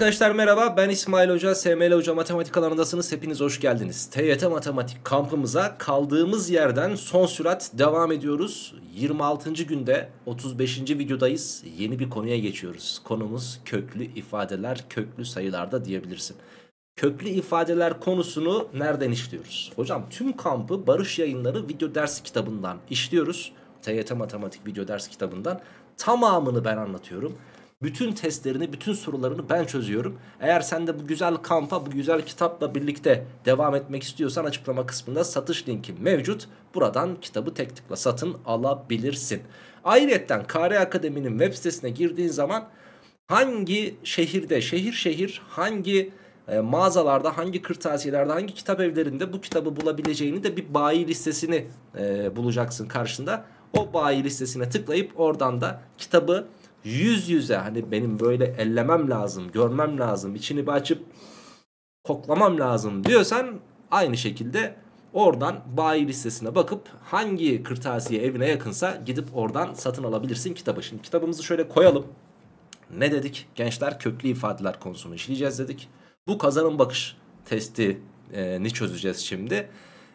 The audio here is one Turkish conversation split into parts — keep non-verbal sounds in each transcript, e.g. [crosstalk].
Arkadaşlar merhaba ben İsmail Hoca, SML Hoca Matematik alanındasınız. Hepiniz hoş geldiniz. TYT Matematik kampımıza kaldığımız yerden son sürat devam ediyoruz. 26. günde 35. videodayız. Yeni bir konuya geçiyoruz. Konumuz köklü ifadeler, köklü sayılarda diyebilirsin. Köklü ifadeler konusunu nereden işliyoruz? Hocam tüm kampı Barış Yayınları video ders kitabından işliyoruz. TYT Matematik video ders kitabından tamamını ben anlatıyorum. Bütün testlerini, bütün sorularını ben çözüyorum. Eğer sen de bu güzel kampa, bu güzel kitapla birlikte devam etmek istiyorsan açıklama kısmında satış linki mevcut. Buradan kitabı tek tıkla satın alabilirsin. Ayrıca Kare Akademi'nin web sitesine girdiğin zaman hangi şehirde, şehir şehir hangi e, mağazalarda hangi kırtasiyelerde hangi kitap evlerinde bu kitabı bulabileceğini de bir bayi listesini e, bulacaksın karşında. O bayi listesine tıklayıp oradan da kitabı yüz yüze hani benim böyle ellemem lazım, görmem lazım, içini bir açıp koklamam lazım diyorsan aynı şekilde oradan bayi listesine bakıp hangi kırtasiye evine yakınsa gidip oradan satın alabilirsin kitabı. Şimdi kitabımızı şöyle koyalım. Ne dedik? Gençler köklü ifadeler konusunu işleyeceğiz dedik. Bu kazanım bakış testi e, ni çözeceğiz şimdi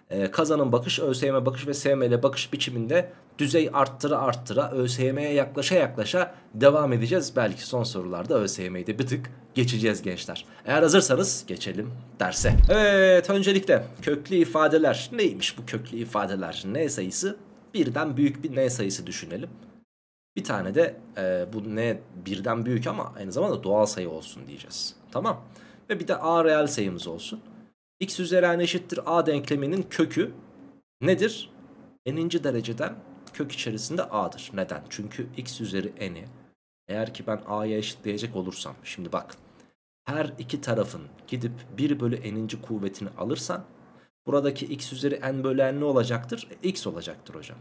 e, kazanın bakış ÖSYM bakış ve SML e bakış biçiminde düzey arttıra arttıra ÖSYM'ye yaklaşa yaklaşa devam edeceğiz. Belki son sorularda ÖSYM'yi de bir tık geçeceğiz gençler. Eğer hazırsanız geçelim derse. Evet öncelikle köklü ifadeler neymiş bu köklü ifadeler n sayısı birden büyük bir n sayısı düşünelim. Bir tane de e, bu n birden büyük ama aynı zamanda doğal sayı olsun diyeceğiz. Tamam. Ve bir de a real sayımız olsun x üzeri n eşittir a denkleminin kökü nedir? n'inci dereceden kök içerisinde a'dır. Neden? Çünkü x üzeri n'i eğer ki ben a'ya eşitleyecek olursam şimdi bak her iki tarafın gidip 1 bölü n'inci kuvvetini alırsan buradaki x üzeri n bölü n ne olacaktır? E, x olacaktır hocam.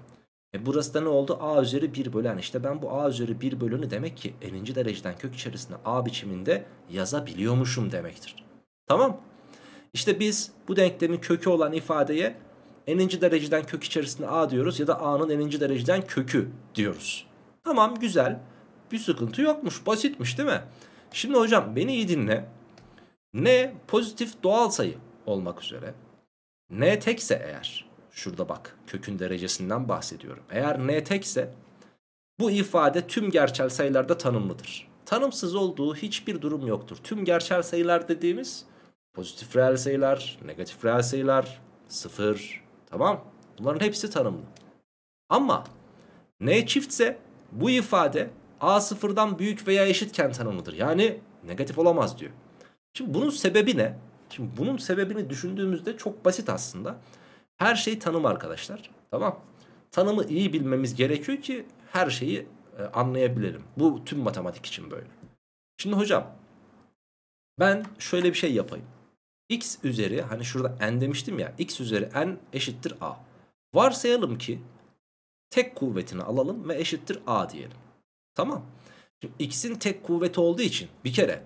E burası da ne oldu? a üzeri 1 bölü n. İşte ben bu a üzeri 1 bölünü demek ki n'inci dereceden kök içerisinde a biçiminde yazabiliyormuşum demektir. Tamam işte biz bu denklemin kökü olan ifadeye n'inci dereceden kök içerisinde a diyoruz ya da a'nın n'inci dereceden kökü diyoruz. Tamam güzel bir sıkıntı yokmuş basitmiş değil mi? Şimdi hocam beni iyi dinle. n pozitif doğal sayı olmak üzere n tekse eğer şurada bak kökün derecesinden bahsediyorum. Eğer n tekse bu ifade tüm gerçel sayılarda tanımlıdır. Tanımsız olduğu hiçbir durum yoktur. Tüm gerçel sayılar dediğimiz Pozitif reel sayılar, negatif reel sayılar, sıfır. Tamam. Bunların hepsi tanımlı. Ama n çiftse bu ifade a sıfırdan büyük veya eşitken tanımlıdır. Yani negatif olamaz diyor. Şimdi bunun sebebi ne? Şimdi bunun sebebini düşündüğümüzde çok basit aslında. Her şey tanım arkadaşlar. Tamam. Tanımı iyi bilmemiz gerekiyor ki her şeyi e, anlayabilirim. Bu tüm matematik için böyle. Şimdi hocam ben şöyle bir şey yapayım x üzeri hani şurada n demiştim ya x üzeri n eşittir a. Varsayalım ki tek kuvvetini alalım ve eşittir a diyelim. Tamam. Şimdi x'in tek kuvveti olduğu için bir kere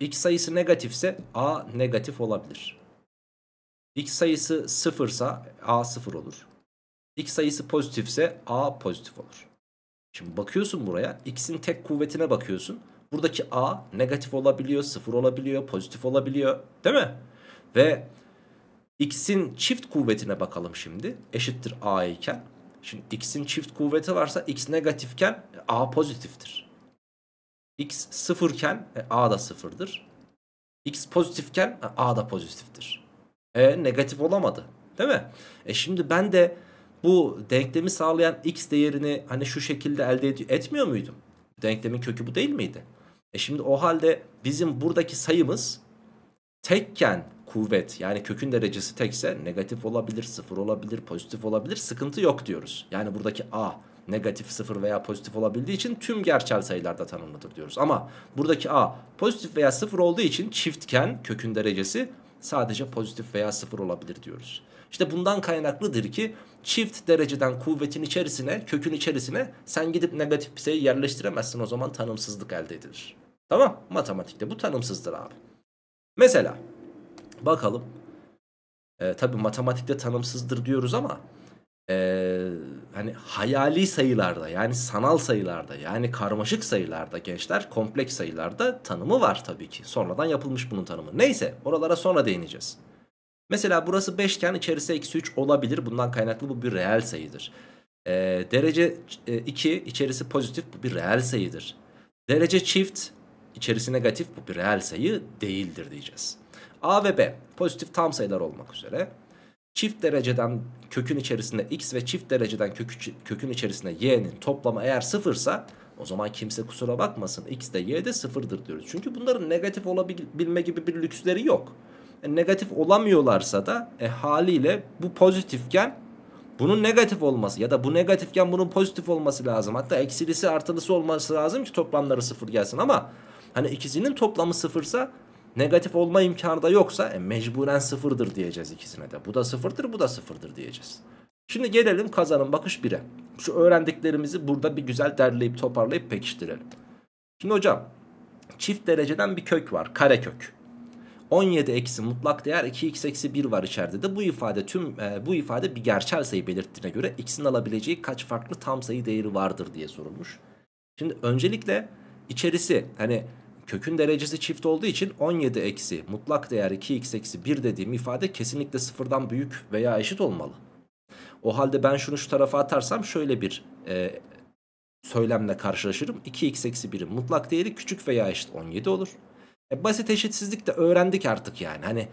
x sayısı negatifse a negatif olabilir. x sayısı sıfırsa a sıfır olur. x sayısı pozitifse a pozitif olur. Şimdi bakıyorsun buraya x'in tek kuvvetine bakıyorsun. Buradaki a negatif olabiliyor, sıfır olabiliyor, pozitif olabiliyor değil mi? Ve x'in çift kuvvetine bakalım şimdi. Eşittir a iken. Şimdi x'in çift kuvveti varsa x negatifken a pozitiftir. x sıfırken e, a da sıfırdır. x pozitifken e, a da pozitiftir. E negatif olamadı değil mi? E şimdi ben de bu denklemi sağlayan x değerini hani şu şekilde elde etmiyor muydum? Denklemin kökü bu değil miydi? E şimdi o halde bizim buradaki sayımız tekken kuvvet yani kökün derecesi tekse negatif olabilir, sıfır olabilir, pozitif olabilir sıkıntı yok diyoruz. Yani buradaki A negatif sıfır veya pozitif olabildiği için tüm gerçel sayılarda tanımlıdır diyoruz. Ama buradaki A pozitif veya sıfır olduğu için çiftken kökün derecesi sadece pozitif veya sıfır olabilir diyoruz. İşte bundan kaynaklıdır ki çift dereceden kuvvetin içerisine, kökün içerisine sen gidip negatif bir sayı yerleştiremezsin. O zaman tanımsızlık elde edilir. Tamam? Matematikte bu tanımsızdır abi. Mesela Bakalım. E, tabii matematikte tanımsızdır diyoruz ama e, hani hayali sayılarda yani sanal sayılarda yani karmaşık sayılarda gençler kompleks sayılarda tanımı var tabii ki. Sonradan yapılmış bunun tanımı. Neyse oralara sonra değineceğiz. Mesela burası 5 iken içerisi eksi 3 olabilir. Bundan kaynaklı bu bir reel sayıdır. Ee, e, derece 2 e, içerisi pozitif bu bir reel sayıdır. Derece çift içerisi negatif bu bir reel sayı değildir diyeceğiz. A ve B pozitif tam sayılar olmak üzere çift dereceden kökün içerisinde x ve çift dereceden kökün içerisinde y'nin toplamı eğer sıfırsa o zaman kimse kusura bakmasın x de y de sıfırdır diyoruz. Çünkü bunların negatif olabilme gibi bir lüksleri yok. E, negatif olamıyorlarsa da e, haliyle bu pozitifken bunun negatif olması ya da bu negatifken bunun pozitif olması lazım. Hatta eksilisi artılısı olması lazım ki toplamları sıfır gelsin ama hani ikisinin toplamı sıfırsa negatif olma imkanı da yoksa e, mecburen sıfırdır diyeceğiz ikisine de. Bu da sıfırdır bu da sıfırdır diyeceğiz. Şimdi gelelim kazanın bakış 1'e. Şu öğrendiklerimizi burada bir güzel derleyip toparlayıp pekiştirelim. Şimdi hocam çift dereceden bir kök var kare karekök. 17 eksi mutlak değer 2x eksi 1 var içeride de bu ifade tüm e, bu ifade bir gerçel sayı belirttiğine göre x'in alabileceği kaç farklı tam sayı değeri vardır diye sorulmuş. Şimdi öncelikle içerisi hani kökün derecesi çift olduğu için 17 eksi mutlak değer 2x eksi 1 dediğim ifade kesinlikle sıfırdan büyük veya eşit olmalı. O halde ben şunu şu tarafa atarsam şöyle bir e, söylemle karşılaşırım. 2x eksi 1'in mutlak değeri küçük veya eşit 17 olur. E, basit eşitsizlik de öğrendik artık yani. Hani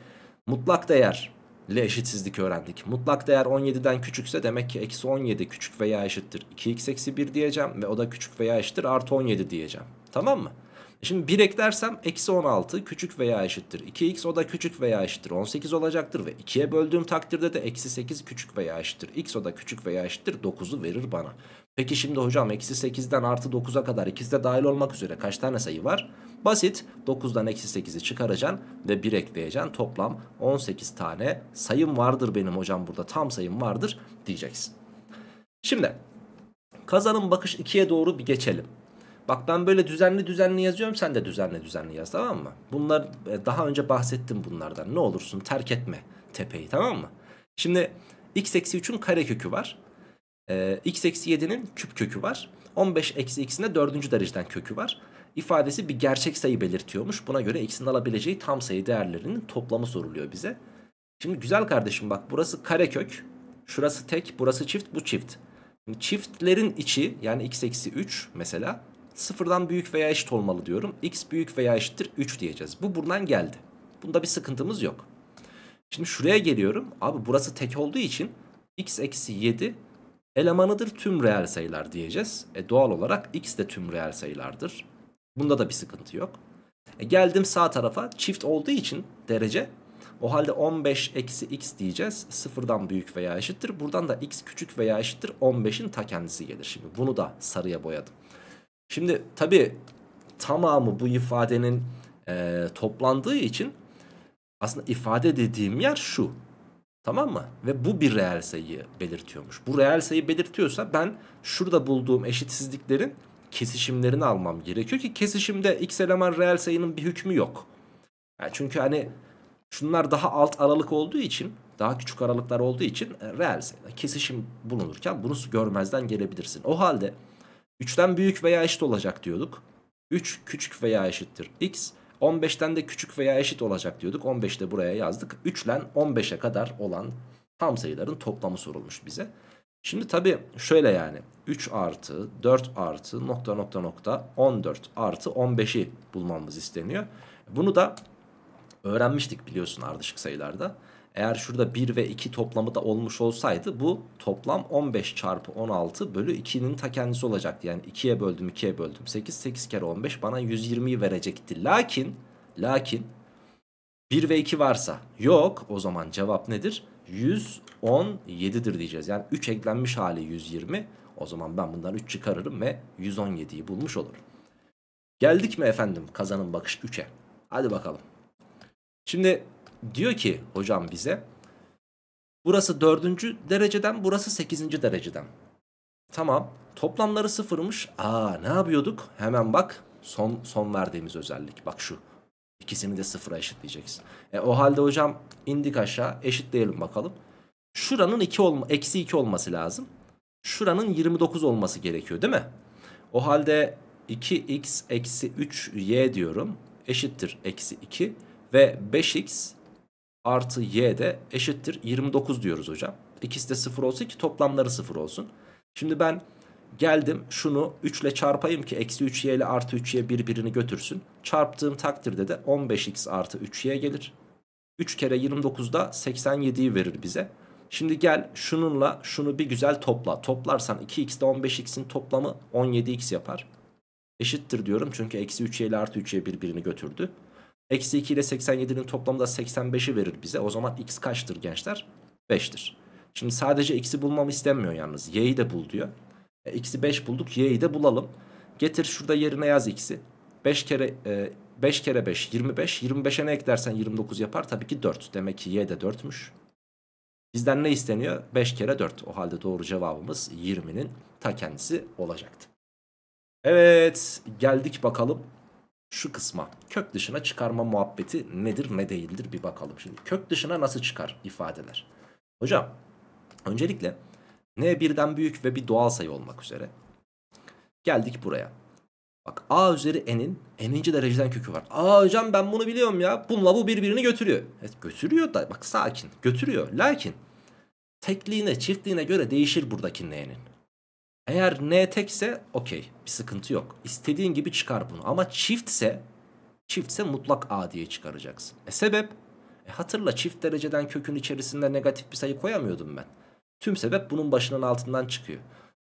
mutlak değer ile eşitsizlik öğrendik. Mutlak değer 17'den küçükse demek ki eksi 17 küçük veya eşittir. 2x eksi 1 diyeceğim ve o da küçük veya eşittir artı 17 diyeceğim. Tamam mı? Şimdi 1 eklersem eksi 16 küçük veya eşittir. 2x o da küçük veya eşittir. 18 olacaktır ve 2'ye böldüğüm takdirde de eksi 8 küçük veya eşittir. x o da küçük veya eşittir 9'u verir bana. Peki şimdi hocam eksi 8'den artı 9'a kadar ikisi de dahil olmak üzere kaç tane sayı var? Basit 9'dan eksi 8'i çıkaracaksın ve 1 ekleyeceksin. Toplam 18 tane sayım vardır benim hocam burada tam sayım vardır diyeceksin. Şimdi kazanın bakış 2'ye doğru bir geçelim. Bak ben böyle düzenli düzenli yazıyorum sen de düzenli düzenli yaz tamam mı? Bunlar e, daha önce bahsettim bunlardan. Ne olursun terk etme tepeyi tamam mı? Şimdi x eksi 3'ün kare kökü var. E, x eksi 7'nin küp kökü var. 15 eksi x'in de dördüncü dereceden kökü var. İfadesi bir gerçek sayı belirtiyormuş. Buna göre x'in alabileceği tam sayı değerlerinin toplamı soruluyor bize. Şimdi güzel kardeşim bak burası kare kök, Şurası tek, burası çift, bu çift. Şimdi çiftlerin içi yani x eksi 3 mesela sıfırdan büyük veya eşit olmalı diyorum. X büyük veya eşittir 3 diyeceğiz. Bu buradan geldi. Bunda bir sıkıntımız yok. Şimdi şuraya geliyorum. Abi burası tek olduğu için x eksi 7 elemanıdır tüm reel sayılar diyeceğiz. E doğal olarak x de tüm reel sayılardır. Bunda da bir sıkıntı yok. E geldim sağ tarafa çift olduğu için derece o halde 15 eksi x diyeceğiz. Sıfırdan büyük veya eşittir. Buradan da x küçük veya eşittir 15'in ta kendisi gelir. Şimdi bunu da sarıya boyadım. Şimdi tabi tamamı bu ifadenin e, toplandığı için aslında ifade dediğim yer şu. Tamam mı? Ve bu bir reel sayı belirtiyormuş. Bu reel sayı belirtiyorsa ben şurada bulduğum eşitsizliklerin kesişimlerini almam gerekiyor ki kesişimde x eleman reel sayının bir hükmü yok. Yani çünkü hani şunlar daha alt aralık olduğu için daha küçük aralıklar olduğu için e, reel sayı. kesişim bulunurken bunu görmezden gelebilirsin. O halde 3'ten büyük veya eşit olacak diyorduk. 3 küçük veya eşittir x. 15'ten de küçük veya eşit olacak diyorduk. 15 de buraya yazdık. 3'len 15'e kadar olan tam sayıların toplamı sorulmuş bize. Şimdi tabi şöyle yani 3 artı 4 artı nokta nokta nokta 14 artı 15'i bulmamız isteniyor. Bunu da öğrenmiştik biliyorsun ardışık sayılarda. Eğer şurada 1 ve 2 toplamı da olmuş olsaydı bu toplam 15 çarpı 16 bölü 2'nin ta kendisi olacaktı. Yani 2'ye böldüm 2'ye böldüm 8 8 kere 15 bana 120'yi verecekti. Lakin lakin 1 ve 2 varsa yok o zaman cevap nedir? 117'dir diyeceğiz. Yani 3 eklenmiş hali 120. O zaman ben bundan 3 çıkarırım ve 117'yi bulmuş olurum. Geldik mi efendim kazanın bakış 3'e? Hadi bakalım. Şimdi diyor ki hocam bize burası dördüncü dereceden burası sekizinci dereceden. Tamam toplamları sıfırmış. Aa ne yapıyorduk? Hemen bak son, son verdiğimiz özellik bak şu. ikisini de sıfıra eşitleyeceksin. E, o halde hocam indik aşağı eşitleyelim bakalım. Şuranın iki olma, eksi 2 olması lazım. Şuranın 29 olması gerekiyor değil mi? O halde 2x eksi 3y diyorum. Eşittir eksi 2 ve 5x artı y de eşittir 29 diyoruz hocam. İkisi de 0 olsun ki toplamları 0 olsun. Şimdi ben geldim şunu 3 ile çarpayım ki eksi 3y ile artı 3y birbirini götürsün. Çarptığım takdirde de 15x artı 3y gelir. 3 kere 29'da 87'yi verir bize. Şimdi gel şununla şunu bir güzel topla. Toplarsan 2x de 15x'in toplamı 17x yapar. Eşittir diyorum çünkü eksi 3y ile artı 3y birbirini götürdü. Eksi 2 ile 87'nin toplamı da 85'i verir bize. O zaman x kaçtır gençler? 5'tir. Şimdi sadece x'i bulmam istenmiyor yalnız. Y'yi de bul diyor. E, x'i 5 bulduk. Y'yi de bulalım. Getir şurada yerine yaz x'i. 5 kere e, 5 kere 5 25. 25'e ne eklersen 29 yapar. Tabii ki 4. Demek ki y de 4'müş. Bizden ne isteniyor? 5 kere 4. O halde doğru cevabımız 20'nin ta kendisi olacaktı. Evet geldik bakalım şu kısma kök dışına çıkarma muhabbeti nedir ne değildir bir bakalım. Şimdi kök dışına nasıl çıkar ifadeler. Hocam öncelikle n birden büyük ve bir doğal sayı olmak üzere geldik buraya. Bak a üzeri n'in n'inci dereceden kökü var. Aa hocam ben bunu biliyorum ya. Bununla bu birbirini götürüyor. Evet götürüyor da bak sakin götürüyor. Lakin tekliğine çiftliğine göre değişir buradaki n'nin. Eğer n tekse okey bir sıkıntı yok. İstediğin gibi çıkar bunu. Ama çiftse çiftse mutlak a diye çıkaracaksın. E sebep? E hatırla çift dereceden kökün içerisinde negatif bir sayı koyamıyordum ben. Tüm sebep bunun başının altından çıkıyor.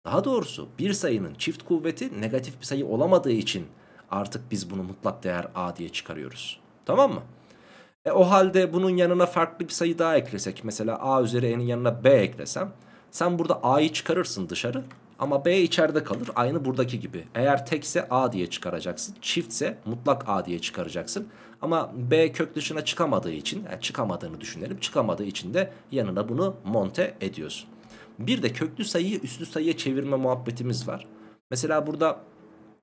Daha doğrusu bir sayının çift kuvveti negatif bir sayı olamadığı için artık biz bunu mutlak değer a diye çıkarıyoruz. Tamam mı? E o halde bunun yanına farklı bir sayı daha eklesek mesela a üzeri n'in yanına b eklesem sen burada a'yı çıkarırsın dışarı ama B içeride kalır aynı buradaki gibi. Eğer tekse A diye çıkaracaksın. Çiftse mutlak A diye çıkaracaksın. Ama B kök dışına çıkamadığı için yani çıkamadığını düşünelim. Çıkamadığı için de yanına bunu monte ediyorsun. Bir de köklü sayıyı üstlü sayıya çevirme muhabbetimiz var. Mesela burada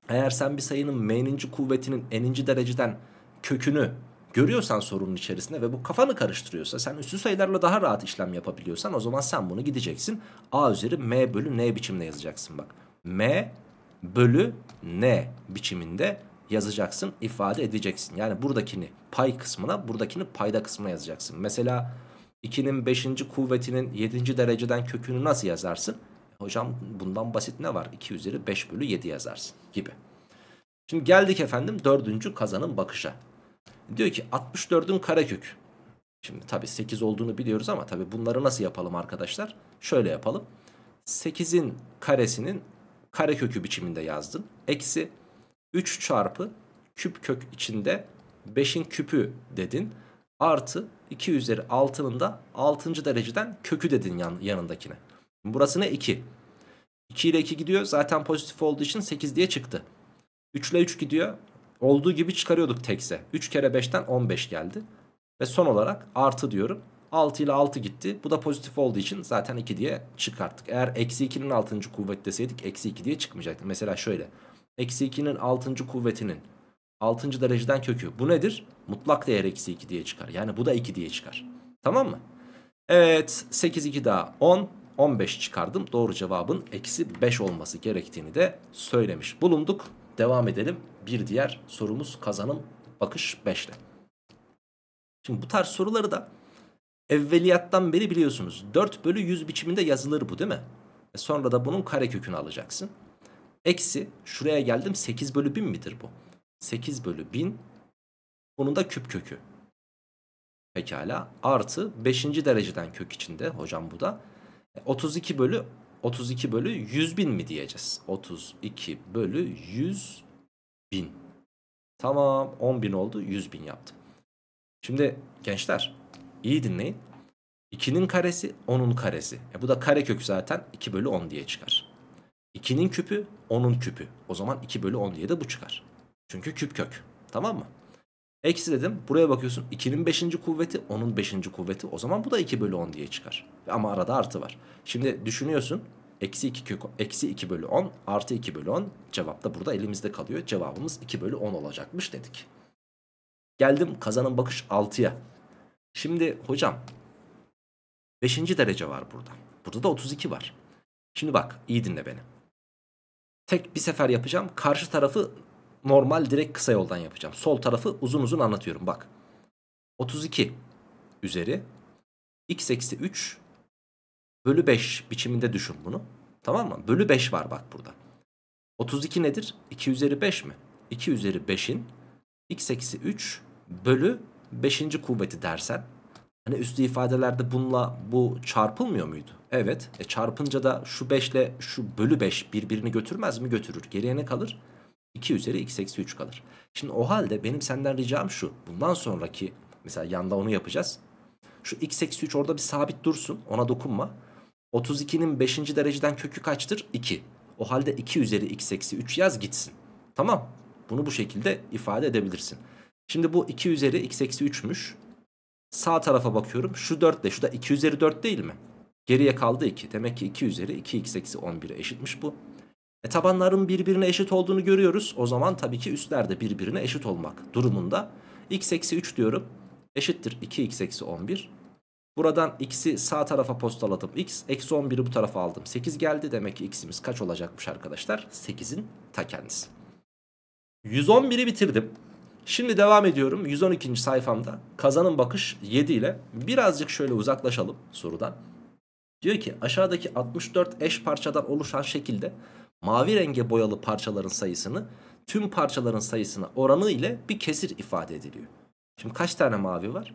eğer sen bir sayının m'ninci kuvvetinin n'inci dereceden kökünü görüyorsan sorunun içerisinde ve bu kafanı karıştırıyorsa sen üstü sayılarla daha rahat işlem yapabiliyorsan o zaman sen bunu gideceksin a üzeri m bölü n biçimde yazacaksın bak. m bölü n biçiminde yazacaksın ifade edeceksin. Yani buradakini pay kısmına buradakini payda kısmına yazacaksın. Mesela 2'nin 5. kuvvetinin 7. dereceden kökünü nasıl yazarsın? Hocam bundan basit ne var? 2 üzeri 5 bölü 7 yazarsın gibi. Şimdi geldik efendim dördüncü kazanın bakışa. Diyor ki 64'ün karekökü. Şimdi tabi 8 olduğunu biliyoruz ama tabi bunları nasıl yapalım arkadaşlar? Şöyle yapalım. 8'in karesinin karekökü biçiminde yazdın. Eksi 3 çarpı küp kök içinde 5'in küpü dedin. Artı 2 üzeri 6'nın da 6. dereceden kökü dedin yan, yanındakine. Burası ne? 2. 2 ile 2 gidiyor. Zaten pozitif olduğu için 8 diye çıktı. 3 ile 3 gidiyor olduğu gibi çıkarıyorduk tekse. 3 kere 5'ten 15 geldi. Ve son olarak artı diyorum. 6 ile 6 gitti. Bu da pozitif olduğu için zaten 2 diye çıkarttık. Eğer eksi 2'nin 6. kuvveti deseydik eksi 2 diye çıkmayacaktı. Mesela şöyle. Eksi 2'nin 6. kuvvetinin 6. dereceden kökü. Bu nedir? Mutlak değer eksi 2 diye çıkar. Yani bu da 2 diye çıkar. Tamam mı? Evet 8 2 daha 10 15 çıkardım. Doğru cevabın eksi 5 olması gerektiğini de söylemiş bulunduk devam edelim. Bir diğer sorumuz kazanım bakış 5'te. Şimdi bu tarz soruları da evveliyattan beri biliyorsunuz. 4 bölü 100 biçiminde yazılır bu değil mi? E sonra da bunun kare kökünü alacaksın. Eksi şuraya geldim 8 bölü 1000 midir bu? 8 bölü 1000 bunun da küp kökü. Pekala artı 5. dereceden kök içinde hocam bu da. 32 e bölü 32 bölü 100 bin mi diyeceğiz? 32 bölü 100 bin. Tamam 10 bin oldu 100 bin yaptım. Şimdi gençler iyi dinleyin. 2'nin karesi 10'un karesi. E bu da kare kökü zaten 2 bölü 10 diye çıkar. 2'nin küpü 10'un küpü. O zaman 2 bölü 10 diye de bu çıkar. Çünkü küp kök. Tamam mı? Eksi dedim. Buraya bakıyorsun 2'nin 5. kuvveti 10'un 5. kuvveti. O zaman bu da 2 bölü 10 diye çıkar. Ama arada artı var. Şimdi düşünüyorsun. Eksi 2, kök, eksi 2 bölü 10 artı 2 bölü 10 cevap da burada elimizde kalıyor. Cevabımız 2 bölü 10 olacakmış dedik. Geldim kazanın bakış 6'ya. Şimdi hocam 5. derece var burada. Burada da 32 var. Şimdi bak iyi dinle beni. Tek bir sefer yapacağım. Karşı tarafı normal direkt kısa yoldan yapacağım. Sol tarafı uzun uzun anlatıyorum bak. 32 üzeri x eksi 3 bölü 5 biçiminde düşün bunu. Tamam mı? Bölü 5 var bak burada. 32 nedir? 2 üzeri 5 mi? 2 üzeri 5'in x eksi 3 bölü 5. kuvveti dersen hani üstü ifadelerde bununla bu çarpılmıyor muydu? Evet. E çarpınca da şu 5 ile şu bölü 5 birbirini götürmez mi? Götürür. Geriye ne kalır? 2 üzeri x eksi 3 kalır. Şimdi o halde benim senden ricam şu. Bundan sonraki mesela yanda onu yapacağız. Şu x eksi 3 orada bir sabit dursun. Ona dokunma. 32'nin 5. dereceden kökü kaçtır? 2. O halde 2 üzeri x eksi 3 yaz gitsin. Tamam. Bunu bu şekilde ifade edebilirsin. Şimdi bu 2 üzeri x eksi 3'müş. Sağ tarafa bakıyorum. Şu 4 de şu da 2 üzeri 4 değil mi? Geriye kaldı 2. Demek ki 2 üzeri 2 x eksi 11'e eşitmiş bu. E, tabanların birbirine eşit olduğunu görüyoruz. O zaman tabii ki üstler de birbirine eşit olmak durumunda. x eksi 3 diyorum. Eşittir 2x eksi 11. Buradan x'i sağ tarafa postaladım. x eksi 11'i bu tarafa aldım. 8 geldi. Demek ki x'imiz kaç olacakmış arkadaşlar? 8'in ta kendisi. 111'i bitirdim. Şimdi devam ediyorum 112. sayfamda kazanın bakış 7 ile birazcık şöyle uzaklaşalım sorudan. Diyor ki aşağıdaki 64 eş parçadan oluşan şekilde mavi renge boyalı parçaların sayısını tüm parçaların sayısına oranı ile bir kesir ifade ediliyor. Şimdi kaç tane mavi var?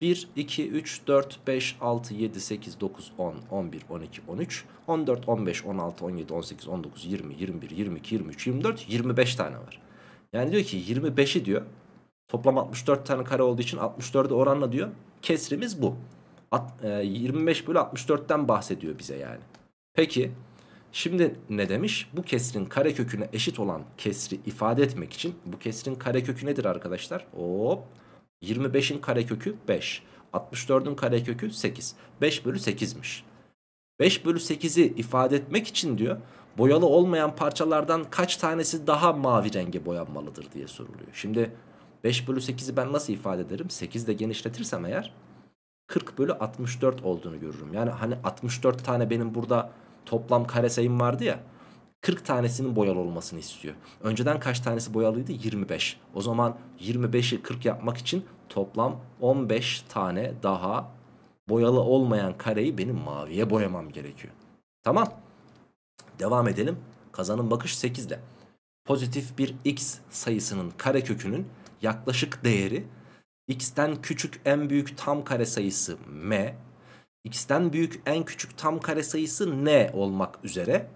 1, 2, 3, 4, 5, 6, 7, 8, 9, 10, 11, 12, 13, 14, 15, 16, 17, 18, 19, 20, 21, 22, 23, 24, 25 tane var. Yani diyor ki 25'i diyor toplam 64 tane kare olduğu için 64'e oranla diyor kesrimiz bu. At, e, 25 bölü 64'ten bahsediyor bize yani. Peki Şimdi ne demiş? Bu kesrin kareköküne eşit olan kesri ifade etmek için bu kesrin karekökü nedir arkadaşlar? Hop. 25'in karekökü 5. 64'ün karekökü 8. 5 bölü 8'miş. 5 bölü 8'i ifade etmek için diyor boyalı olmayan parçalardan kaç tanesi daha mavi renge boyanmalıdır diye soruluyor. Şimdi 5 bölü 8'i ben nasıl ifade ederim? 8 de genişletirsem eğer 40 bölü 64 olduğunu görürüm. Yani hani 64 tane benim burada toplam kare sayım vardı ya. 40 tanesinin boyalı olmasını istiyor. Önceden kaç tanesi boyalıydı? 25. O zaman 25'i 40 yapmak için toplam 15 tane daha boyalı olmayan kareyi benim maviye boyamam gerekiyor. Tamam. Devam edelim. Kazanın bakış 8 ile. Pozitif bir x sayısının karekökünün yaklaşık değeri x'ten küçük en büyük tam kare sayısı m x'ten büyük en küçük tam kare sayısı n olmak üzere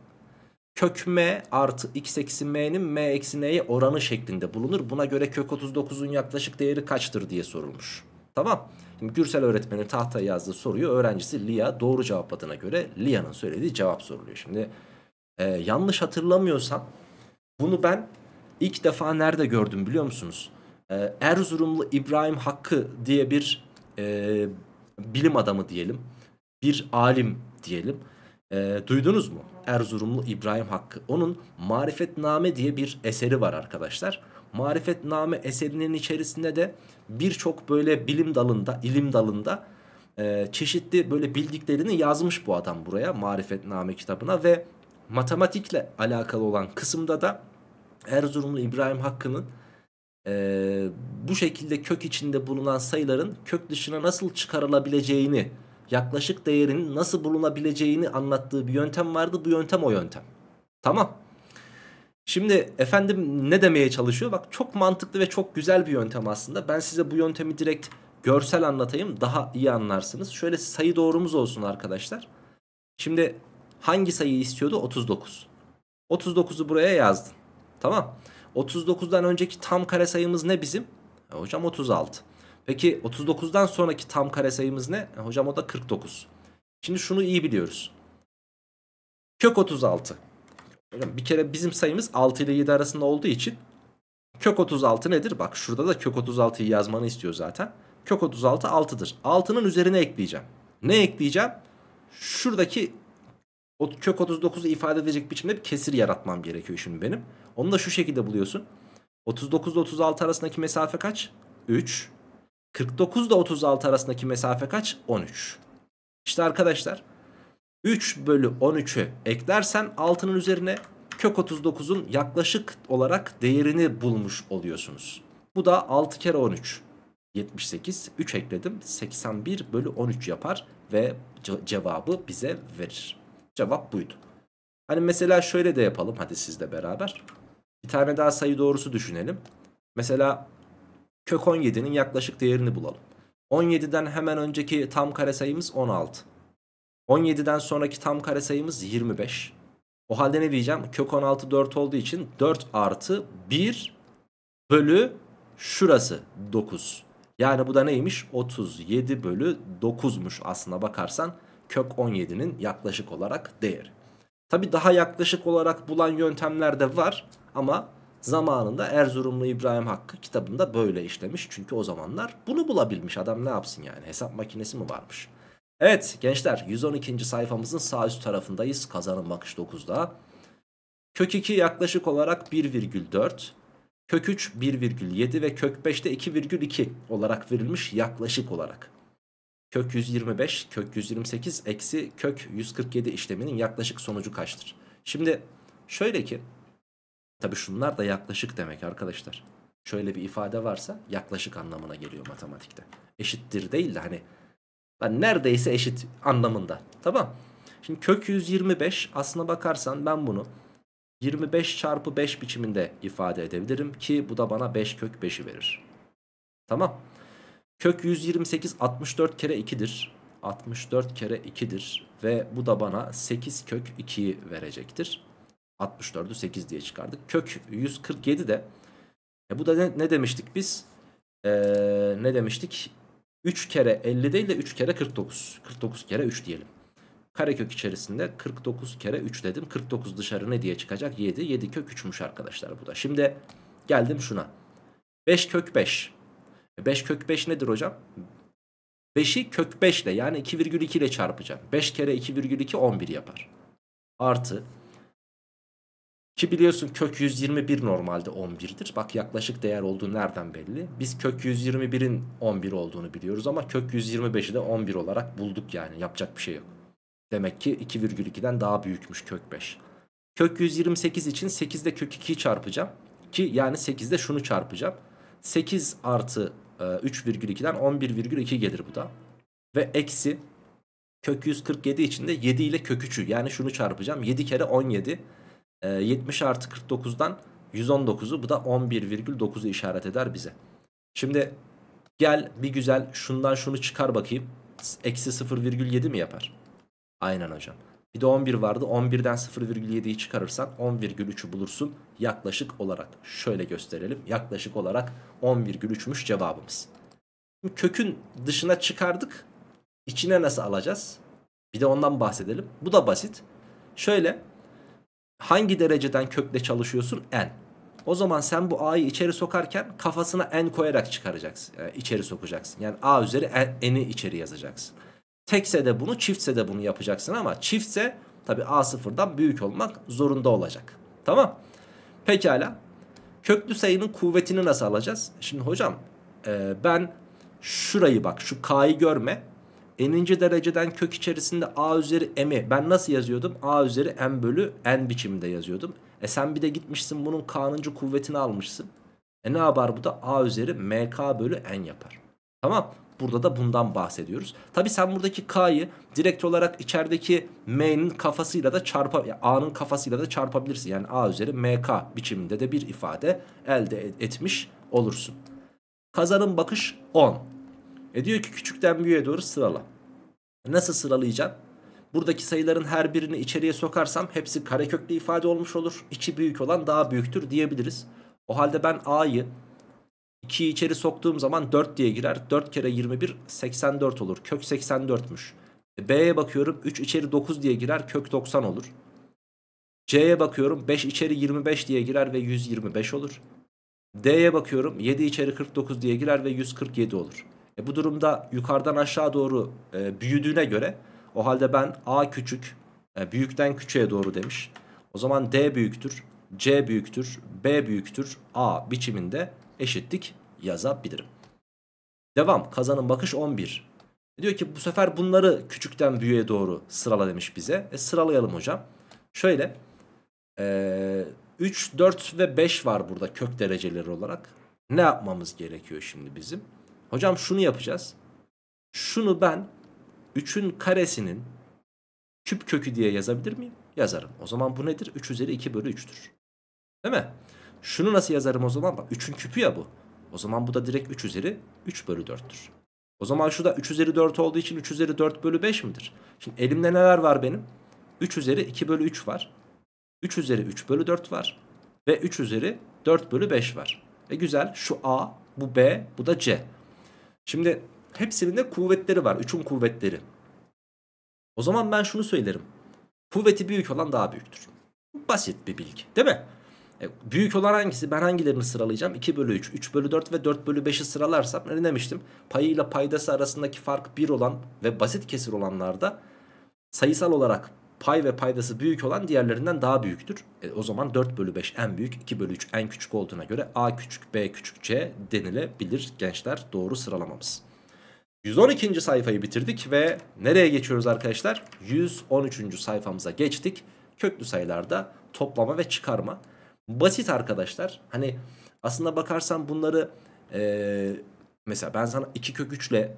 kök m artı x eksi m'nin m eksi n'ye oranı şeklinde bulunur. Buna göre kök 39'un yaklaşık değeri kaçtır diye sorulmuş. Tamam. Şimdi Gürsel öğretmenin tahtaya yazdığı soruyu öğrencisi Lia doğru cevapladığına göre Lia'nın söylediği cevap soruluyor. Şimdi e, yanlış hatırlamıyorsam bunu ben ilk defa nerede gördüm biliyor musunuz? E, Erzurumlu İbrahim Hakkı diye bir e, bilim adamı diyelim bir alim diyelim. E, duydunuz mu? Erzurumlu İbrahim Hakkı. Onun Marifetname diye bir eseri var arkadaşlar. Marifetname eserinin içerisinde de birçok böyle bilim dalında, ilim dalında e, çeşitli böyle bildiklerini yazmış bu adam buraya Marifetname kitabına ve matematikle alakalı olan kısımda da Erzurumlu İbrahim Hakkı'nın e, bu şekilde kök içinde bulunan sayıların kök dışına nasıl çıkarılabileceğini yaklaşık değerinin nasıl bulunabileceğini anlattığı bir yöntem vardı. Bu yöntem o yöntem. Tamam. Şimdi efendim ne demeye çalışıyor? Bak çok mantıklı ve çok güzel bir yöntem aslında. Ben size bu yöntemi direkt görsel anlatayım daha iyi anlarsınız. Şöyle sayı doğrumuz olsun arkadaşlar. Şimdi hangi sayı istiyordu? 39. 39'u buraya yazdın. Tamam. 39'dan önceki tam kare sayımız ne bizim? E hocam 36. Peki 39'dan sonraki tam kare sayımız ne? E, hocam o da 49. Şimdi şunu iyi biliyoruz. Kök 36. bir kere bizim sayımız 6 ile 7 arasında olduğu için kök 36 nedir? Bak şurada da kök 36'yı yazmanı istiyor zaten. Kök 36 6'dır. 6'nın üzerine ekleyeceğim. Ne ekleyeceğim? Şuradaki kök 39'u ifade edecek biçimde bir kesir yaratmam gerekiyor şimdi benim. Onu da şu şekilde buluyorsun. 39 ile 36 arasındaki mesafe kaç? 3. 49 ile 36 arasındaki mesafe kaç? 13. İşte arkadaşlar 3 bölü 13'ü eklersen 6'nın üzerine kök 39'un yaklaşık olarak değerini bulmuş oluyorsunuz. Bu da 6 kere 13. 78. 3 ekledim. 81 bölü 13 yapar ve cevabı bize verir. Cevap buydu. Hani mesela şöyle de yapalım hadi sizle beraber. Bir tane daha sayı doğrusu düşünelim. Mesela kök 17'nin yaklaşık değerini bulalım. 17'den hemen önceki tam kare sayımız 16. 17'den sonraki tam kare sayımız 25. O halde ne diyeceğim? Kök 16 4 olduğu için 4 artı 1 bölü şurası 9. Yani bu da neymiş? 37 bölü 9'muş aslına bakarsan kök 17'nin yaklaşık olarak değeri. Tabi daha yaklaşık olarak bulan yöntemler de var ama zamanında Erzurumlu İbrahim Hakkı kitabında böyle işlemiş. Çünkü o zamanlar bunu bulabilmiş. Adam ne yapsın yani? Hesap makinesi mi varmış? Evet gençler 112. sayfamızın sağ üst tarafındayız. Kazanın bakış 9'da. Kök 2 yaklaşık olarak 1,4. Kök 3 1,7 ve kök 5'te 2,2 olarak verilmiş yaklaşık olarak. Kök 125, kök 128 eksi kök 147 işleminin yaklaşık sonucu kaçtır? Şimdi şöyle ki Tabi şunlar da yaklaşık demek arkadaşlar. Şöyle bir ifade varsa yaklaşık anlamına geliyor matematikte. Eşittir değil de hani ben neredeyse eşit anlamında. Tamam. Şimdi kök 125 aslına bakarsan ben bunu 25 çarpı 5 biçiminde ifade edebilirim ki bu da bana 5 kök 5'i verir. Tamam. Kök 128 64 kere 2'dir. 64 kere 2'dir ve bu da bana 8 kök 2'yi verecektir. 64'ü 8 diye çıkardık. Kök 147 de e bu da ne, ne demiştik biz? E, ne demiştik? 3 kere 50 değil de 3 kere 49. 49 kere 3 diyelim. Karekök içerisinde 49 kere 3 dedim. 49 dışarı ne diye çıkacak? 7. 7 kök 3'müş arkadaşlar bu da. Şimdi geldim şuna. 5 kök 5. 5 kök 5 nedir hocam? 5'i kök 5 ile yani 2,2 ile çarpacağım. 5 kere 2,2 11 yapar. Artı ki biliyorsun kök 121 normalde 11'dir. Bak yaklaşık değer olduğu nereden belli? Biz kök 121'in 11 olduğunu biliyoruz ama kök 125'i de 11 olarak bulduk yani. Yapacak bir şey yok. Demek ki 2,2'den daha büyükmüş kök 5. Kök 128 için 8 de kök 2'yi çarpacağım. Ki yani 8 de şunu çarpacağım. 8 artı 3,2'den e, 11,2 gelir bu da. Ve eksi kök 147 için de 7 ile kök 3'ü yani şunu çarpacağım. 7 kere 17 e, ee, 70 artı 49'dan 119'u bu da 11,9'u işaret eder bize. Şimdi gel bir güzel şundan şunu çıkar bakayım. Eksi 0,7 mi yapar? Aynen hocam. Bir de 11 vardı. 11'den 0,7'yi çıkarırsan 10,3'ü bulursun. Yaklaşık olarak şöyle gösterelim. Yaklaşık olarak 10,3'müş cevabımız. kökün dışına çıkardık. İçine nasıl alacağız? Bir de ondan bahsedelim. Bu da basit. Şöyle hangi dereceden kökle çalışıyorsun? N. O zaman sen bu A'yı içeri sokarken kafasına N koyarak çıkaracaksın. Yani e, içeri sokacaksın. Yani A üzeri e, N'i içeri yazacaksın. Tekse de bunu çiftse de bunu yapacaksın ama çiftse tabi A sıfırdan büyük olmak zorunda olacak. Tamam. Pekala. Köklü sayının kuvvetini nasıl alacağız? Şimdi hocam e, ben şurayı bak şu K'yı görme n'inci dereceden kök içerisinde a üzeri m'i ben nasıl yazıyordum? a üzeri m bölü n biçiminde yazıyordum. E sen bir de gitmişsin bunun k'nıncı kuvvetini almışsın. E ne yapar bu da? a üzeri mk bölü n yapar. Tamam burada da bundan bahsediyoruz. Tabi sen buradaki k'yı direkt olarak içerideki m'nin kafasıyla da çarpa a'nın kafasıyla da çarpabilirsin. Yani a üzeri mk biçiminde de bir ifade elde etmiş olursun. Kazanın bakış 10. E diyor ki küçükten büyüğe doğru sırala. Nasıl sıralayacağım? Buradaki sayıların her birini içeriye sokarsam hepsi kareköklü ifade olmuş olur. İçi büyük olan daha büyüktür diyebiliriz. O halde ben A'yı 2'yi içeri soktuğum zaman 4 diye girer. 4 kere 21 84 olur. Kök 84'müş. B'ye bakıyorum 3 içeri 9 diye girer. Kök 90 olur. C'ye bakıyorum 5 içeri 25 diye girer ve 125 olur. D'ye bakıyorum 7 içeri 49 diye girer ve 147 olur. E bu durumda yukarıdan aşağı doğru e, büyüdüğüne göre o halde ben A küçük e, büyükten küçüğe doğru demiş. O zaman D büyüktür, C büyüktür, B büyüktür, A biçiminde eşitlik yazabilirim. Devam kazanın bakış 11. E, diyor ki bu sefer bunları küçükten büyüğe doğru sırala demiş bize. E, sıralayalım hocam. Şöyle e, 3, 4 ve 5 var burada kök dereceleri olarak. Ne yapmamız gerekiyor şimdi bizim? Hocam şunu yapacağız. Şunu ben 3'ün karesinin küp kökü diye yazabilir miyim? Yazarım. O zaman bu nedir? 3 üzeri 2 bölü 3'tür. Değil mi? Şunu nasıl yazarım o zaman? Bak 3'ün küpü ya bu. O zaman bu da direkt 3 üzeri 3 bölü 4'tür. O zaman şu da 3 üzeri 4 olduğu için 3 üzeri 4 bölü 5 midir? Şimdi elimde neler var benim? 3 üzeri 2 bölü 3 var. 3 üzeri 3 bölü 4 var. Ve 3 üzeri 4 bölü 5 var. E güzel şu A, bu B, bu da C. Şimdi hepsinin de kuvvetleri var. Üçün kuvvetleri. O zaman ben şunu söylerim. Kuvveti büyük olan daha büyüktür. Basit bir bilgi değil mi? E, büyük olan hangisi? Ben hangilerini sıralayacağım? 2 bölü 3, 3 bölü 4 ve 4 bölü 5'i sıralarsam e, ne demiştim? Payıyla paydası arasındaki fark 1 olan ve basit kesir olanlarda sayısal olarak pay ve paydası büyük olan diğerlerinden daha büyüktür. E, o zaman 4 bölü 5 en büyük 2 bölü 3 en küçük olduğuna göre A küçük B küçük C denilebilir gençler doğru sıralamamız. 112. sayfayı bitirdik ve nereye geçiyoruz arkadaşlar? 113. sayfamıza geçtik. Köklü sayılarda toplama ve çıkarma. Basit arkadaşlar hani aslında bakarsan bunları e, mesela ben sana 2 kök 3 ile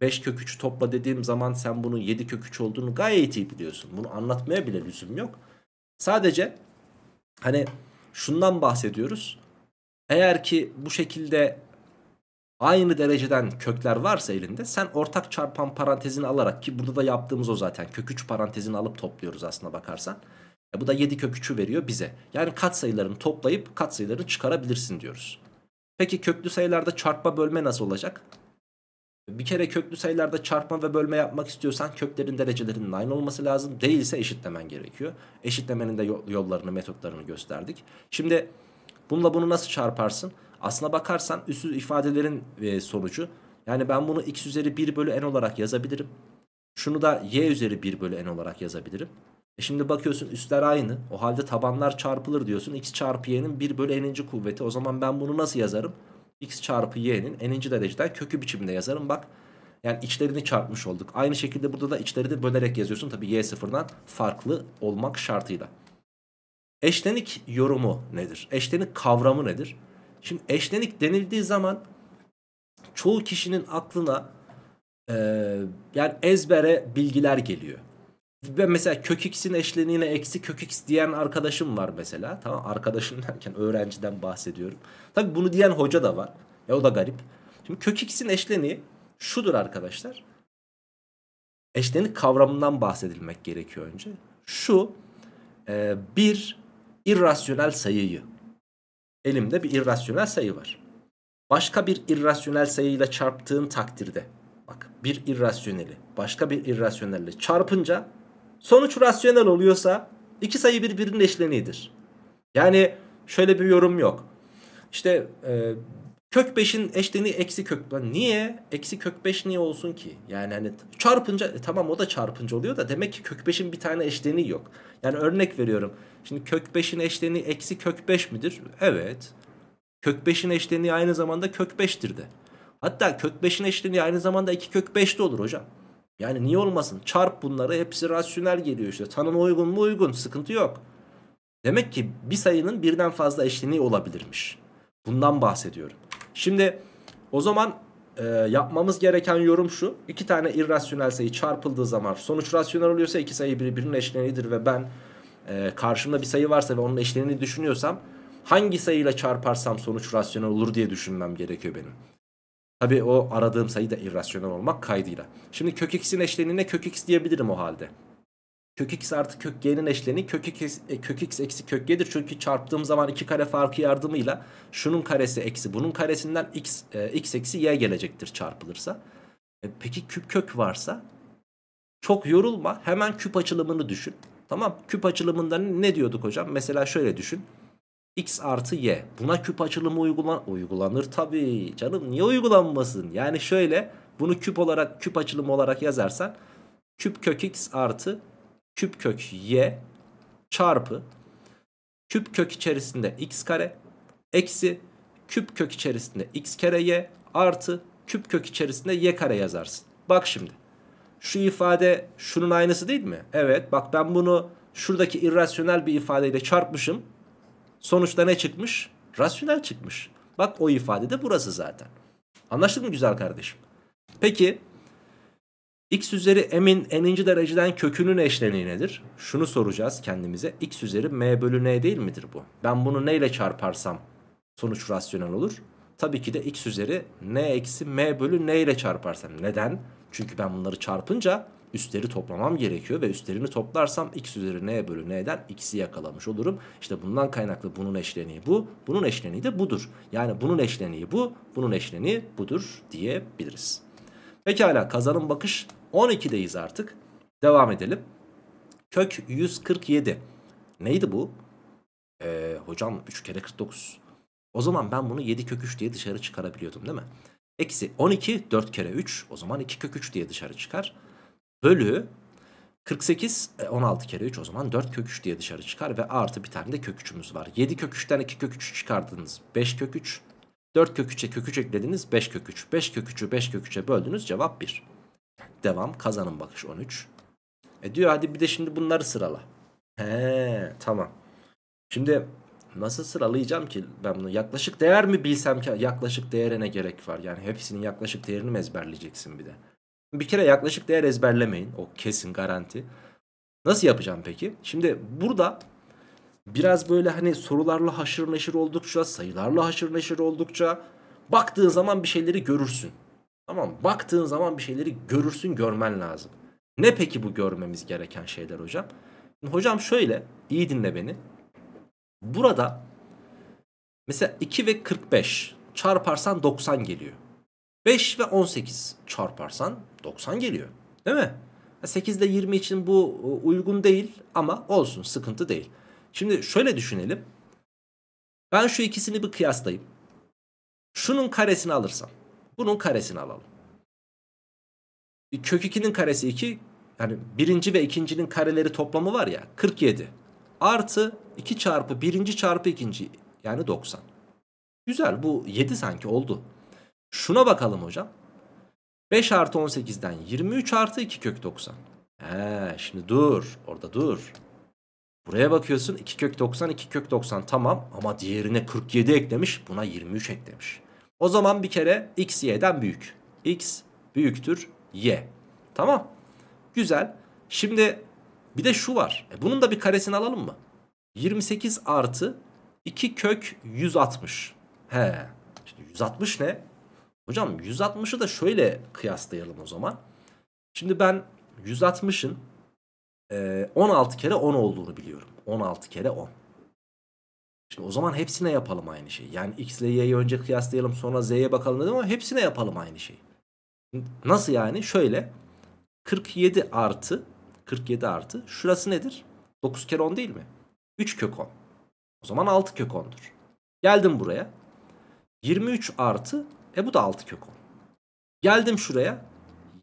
5 kök 3 topla dediğim zaman sen bunun 7 kök 3 olduğunu gayet iyi biliyorsun. Bunu anlatmaya bile lüzum yok. Sadece hani şundan bahsediyoruz. Eğer ki bu şekilde aynı dereceden kökler varsa elinde sen ortak çarpan parantezini alarak ki burada da yaptığımız o zaten kök 3 parantezini alıp topluyoruz aslında bakarsan. E bu da 7 kök 3'ü veriyor bize. Yani katsayılarını toplayıp katsayılarını çıkarabilirsin diyoruz. Peki köklü sayılarda çarpma bölme nasıl olacak? Bir kere köklü sayılarda çarpma ve bölme yapmak istiyorsan köklerin derecelerinin aynı olması lazım. Değilse eşitlemen gerekiyor. Eşitlemenin de yollarını, metotlarını gösterdik. Şimdi bununla bunu nasıl çarparsın? Aslına bakarsan üssüz ifadelerin e, sonucu. Yani ben bunu x üzeri 1 bölü n olarak yazabilirim. Şunu da y üzeri 1 bölü n olarak yazabilirim. E şimdi bakıyorsun üstler aynı. O halde tabanlar çarpılır diyorsun. x çarpı y'nin 1 bölü n'inci kuvveti. O zaman ben bunu nasıl yazarım? x çarpı y'nin n'inci dereceden kökü biçiminde yazarım. Bak yani içlerini çarpmış olduk. Aynı şekilde burada da içleri de bölerek yazıyorsun. Tabii y sıfırdan farklı olmak şartıyla. Eşlenik yorumu nedir? Eşlenik kavramı nedir? Şimdi eşlenik denildiği zaman çoğu kişinin aklına e, yani ezbere bilgiler geliyor ve mesela kök x'in eşleniğine eksi kök x diyen arkadaşım var mesela. Tamam arkadaşım [laughs] derken öğrenciden bahsediyorum. Tabi bunu diyen hoca da var. Ya e, o da garip. Şimdi kök x'in eşleniği şudur arkadaşlar. Eşlenik kavramından bahsedilmek gerekiyor önce. Şu e, bir irrasyonel sayıyı. Elimde bir irrasyonel sayı var. Başka bir irrasyonel sayıyla çarptığın takdirde. Bak bir irrasyoneli başka bir irrasyonelle çarpınca sonuç rasyonel oluyorsa iki sayı birbirinin eşleniğidir. Yani şöyle bir yorum yok. İşte e, kök 5'in eşleniği eksi kök. Niye? Eksi kök 5 niye olsun ki? Yani hani çarpınca e, tamam o da çarpınca oluyor da demek ki kök 5'in bir tane eşleniği yok. Yani örnek veriyorum. Şimdi kök 5'in eşleniği eksi kök 5 midir? Evet. Kök 5'in eşleniği aynı zamanda kök 5'tir de. Hatta kök 5'in eşleniği aynı zamanda 2 kök 5 de olur hocam. Yani niye olmasın? Çarp bunları hepsi rasyonel geliyor işte. Tanım uygun mu uygun sıkıntı yok. Demek ki bir sayının birden fazla eşleniği olabilirmiş. Bundan bahsediyorum. Şimdi o zaman e, yapmamız gereken yorum şu. İki tane irrasyonel sayı çarpıldığı zaman sonuç rasyonel oluyorsa iki sayı birbirinin eşleniğidir ve ben e, karşımda bir sayı varsa ve onun eşleniğini düşünüyorsam hangi sayıyla çarparsam sonuç rasyonel olur diye düşünmem gerekiyor benim. Tabi o aradığım sayı da irrasyonel olmak kaydıyla. Şimdi kök x'in eşleniğine kök x diyebilirim o halde. Kök x artı kök y'nin eşleniği kök x, e, kök x eksi kök y'dir. Çünkü çarptığım zaman iki kare farkı yardımıyla şunun karesi eksi bunun karesinden x, e, x eksi y gelecektir çarpılırsa. E, peki küp kök varsa çok yorulma hemen küp açılımını düşün. Tamam küp açılımında ne diyorduk hocam? Mesela şöyle düşün x artı y. Buna küp açılımı uygulan uygulanır tabii canım. Niye uygulanmasın? Yani şöyle bunu küp olarak küp açılımı olarak yazarsan küp kök x artı küp kök y çarpı küp kök içerisinde x kare eksi küp kök içerisinde x kare y artı küp kök içerisinde y kare yazarsın. Bak şimdi şu ifade şunun aynısı değil mi? Evet bak ben bunu şuradaki irrasyonel bir ifadeyle çarpmışım. Sonuçta ne çıkmış? Rasyonel çıkmış. Bak o ifade de burası zaten. Anlaştık mı güzel kardeşim? Peki x üzeri m'in n'inci dereceden kökünün eşleniği nedir? Şunu soracağız kendimize. x üzeri m bölü n değil midir bu? Ben bunu neyle çarparsam sonuç rasyonel olur? Tabii ki de x üzeri n eksi m bölü n ile çarparsam. Neden? Çünkü ben bunları çarpınca üstleri toplamam gerekiyor ve üstlerini toplarsam x üzeri n bölü n'den x'i yakalamış olurum. İşte bundan kaynaklı bunun eşleniği bu, bunun eşleniği de budur. Yani bunun eşleniği bu, bunun eşleniği budur diyebiliriz. Pekala kazanım bakış 12'deyiz artık. Devam edelim. Kök 147. Neydi bu? Ee, hocam 3 kere 49. O zaman ben bunu 7 kök 3 diye dışarı çıkarabiliyordum değil mi? Eksi 12 4 kere 3 o zaman 2 kök 3 diye dışarı çıkar bölü 48 16 e, kere 3 o zaman 4 kök 3 diye dışarı çıkar ve artı bir tane de kök 3'ümüz var. 7 kök 3'ten 2 kök 3 çıkardınız 5 kök 3. 4 kök 3'e kök 3 eklediniz 5 kök 3. 5 kök 3'ü 5 kök 3'e böldünüz cevap 1. Devam kazanın bakış 13. E diyor hadi bir de şimdi bunları sırala. He tamam. Şimdi nasıl sıralayacağım ki ben bunu yaklaşık değer mi bilsem ki yaklaşık değerine gerek var. Yani hepsinin yaklaşık değerini mi ezberleyeceksin bir de. Bir kere yaklaşık değer ezberlemeyin. O kesin garanti. Nasıl yapacağım peki? Şimdi burada biraz böyle hani sorularla haşır neşir oldukça, sayılarla haşır neşir oldukça baktığın zaman bir şeyleri görürsün. Tamam Baktığın zaman bir şeyleri görürsün, görmen lazım. Ne peki bu görmemiz gereken şeyler hocam? Şimdi hocam şöyle, iyi dinle beni. Burada mesela 2 ve 45 çarparsan 90 geliyor. 5 ve 18 çarparsan 90 geliyor. Değil mi? 8 ile 20 için bu e, uygun değil ama olsun sıkıntı değil. Şimdi şöyle düşünelim. Ben şu ikisini bir kıyaslayayım. Şunun karesini alırsam. Bunun karesini alalım. Kök 2'nin karesi 2. Yani birinci ve ikincinin kareleri toplamı var ya 47. Artı 2 çarpı birinci çarpı ikinci yani 90. Güzel bu 7 sanki oldu. Şuna bakalım hocam. 5 artı 18'den 23 artı 2 kök 90. He, şimdi dur. Orada dur. Buraya bakıyorsun 2 kök 90 2 kök 90 tamam ama diğerine 47 eklemiş buna 23 eklemiş. O zaman bir kere x y'den büyük. x büyüktür y. Tamam. Güzel. Şimdi bir de şu var. E bunun da bir karesini alalım mı? 28 artı 2 kök 160. He. Şimdi 160 ne? Hocam 160'ı da şöyle kıyaslayalım o zaman. Şimdi ben 160'ın 16 e, kere 10 olduğunu biliyorum. 16 kere 10. Şimdi o zaman hepsine yapalım aynı şeyi. Yani x ile y'yi önce kıyaslayalım sonra z'ye bakalım dedim ama hepsine yapalım aynı şeyi. Nasıl yani? Şöyle 47 artı 47 artı şurası nedir? 9 kere 10 değil mi? 3 kök 10. O zaman 6 kök 10'dur. Geldim buraya. 23 artı e bu da 6 kök 10. Geldim şuraya.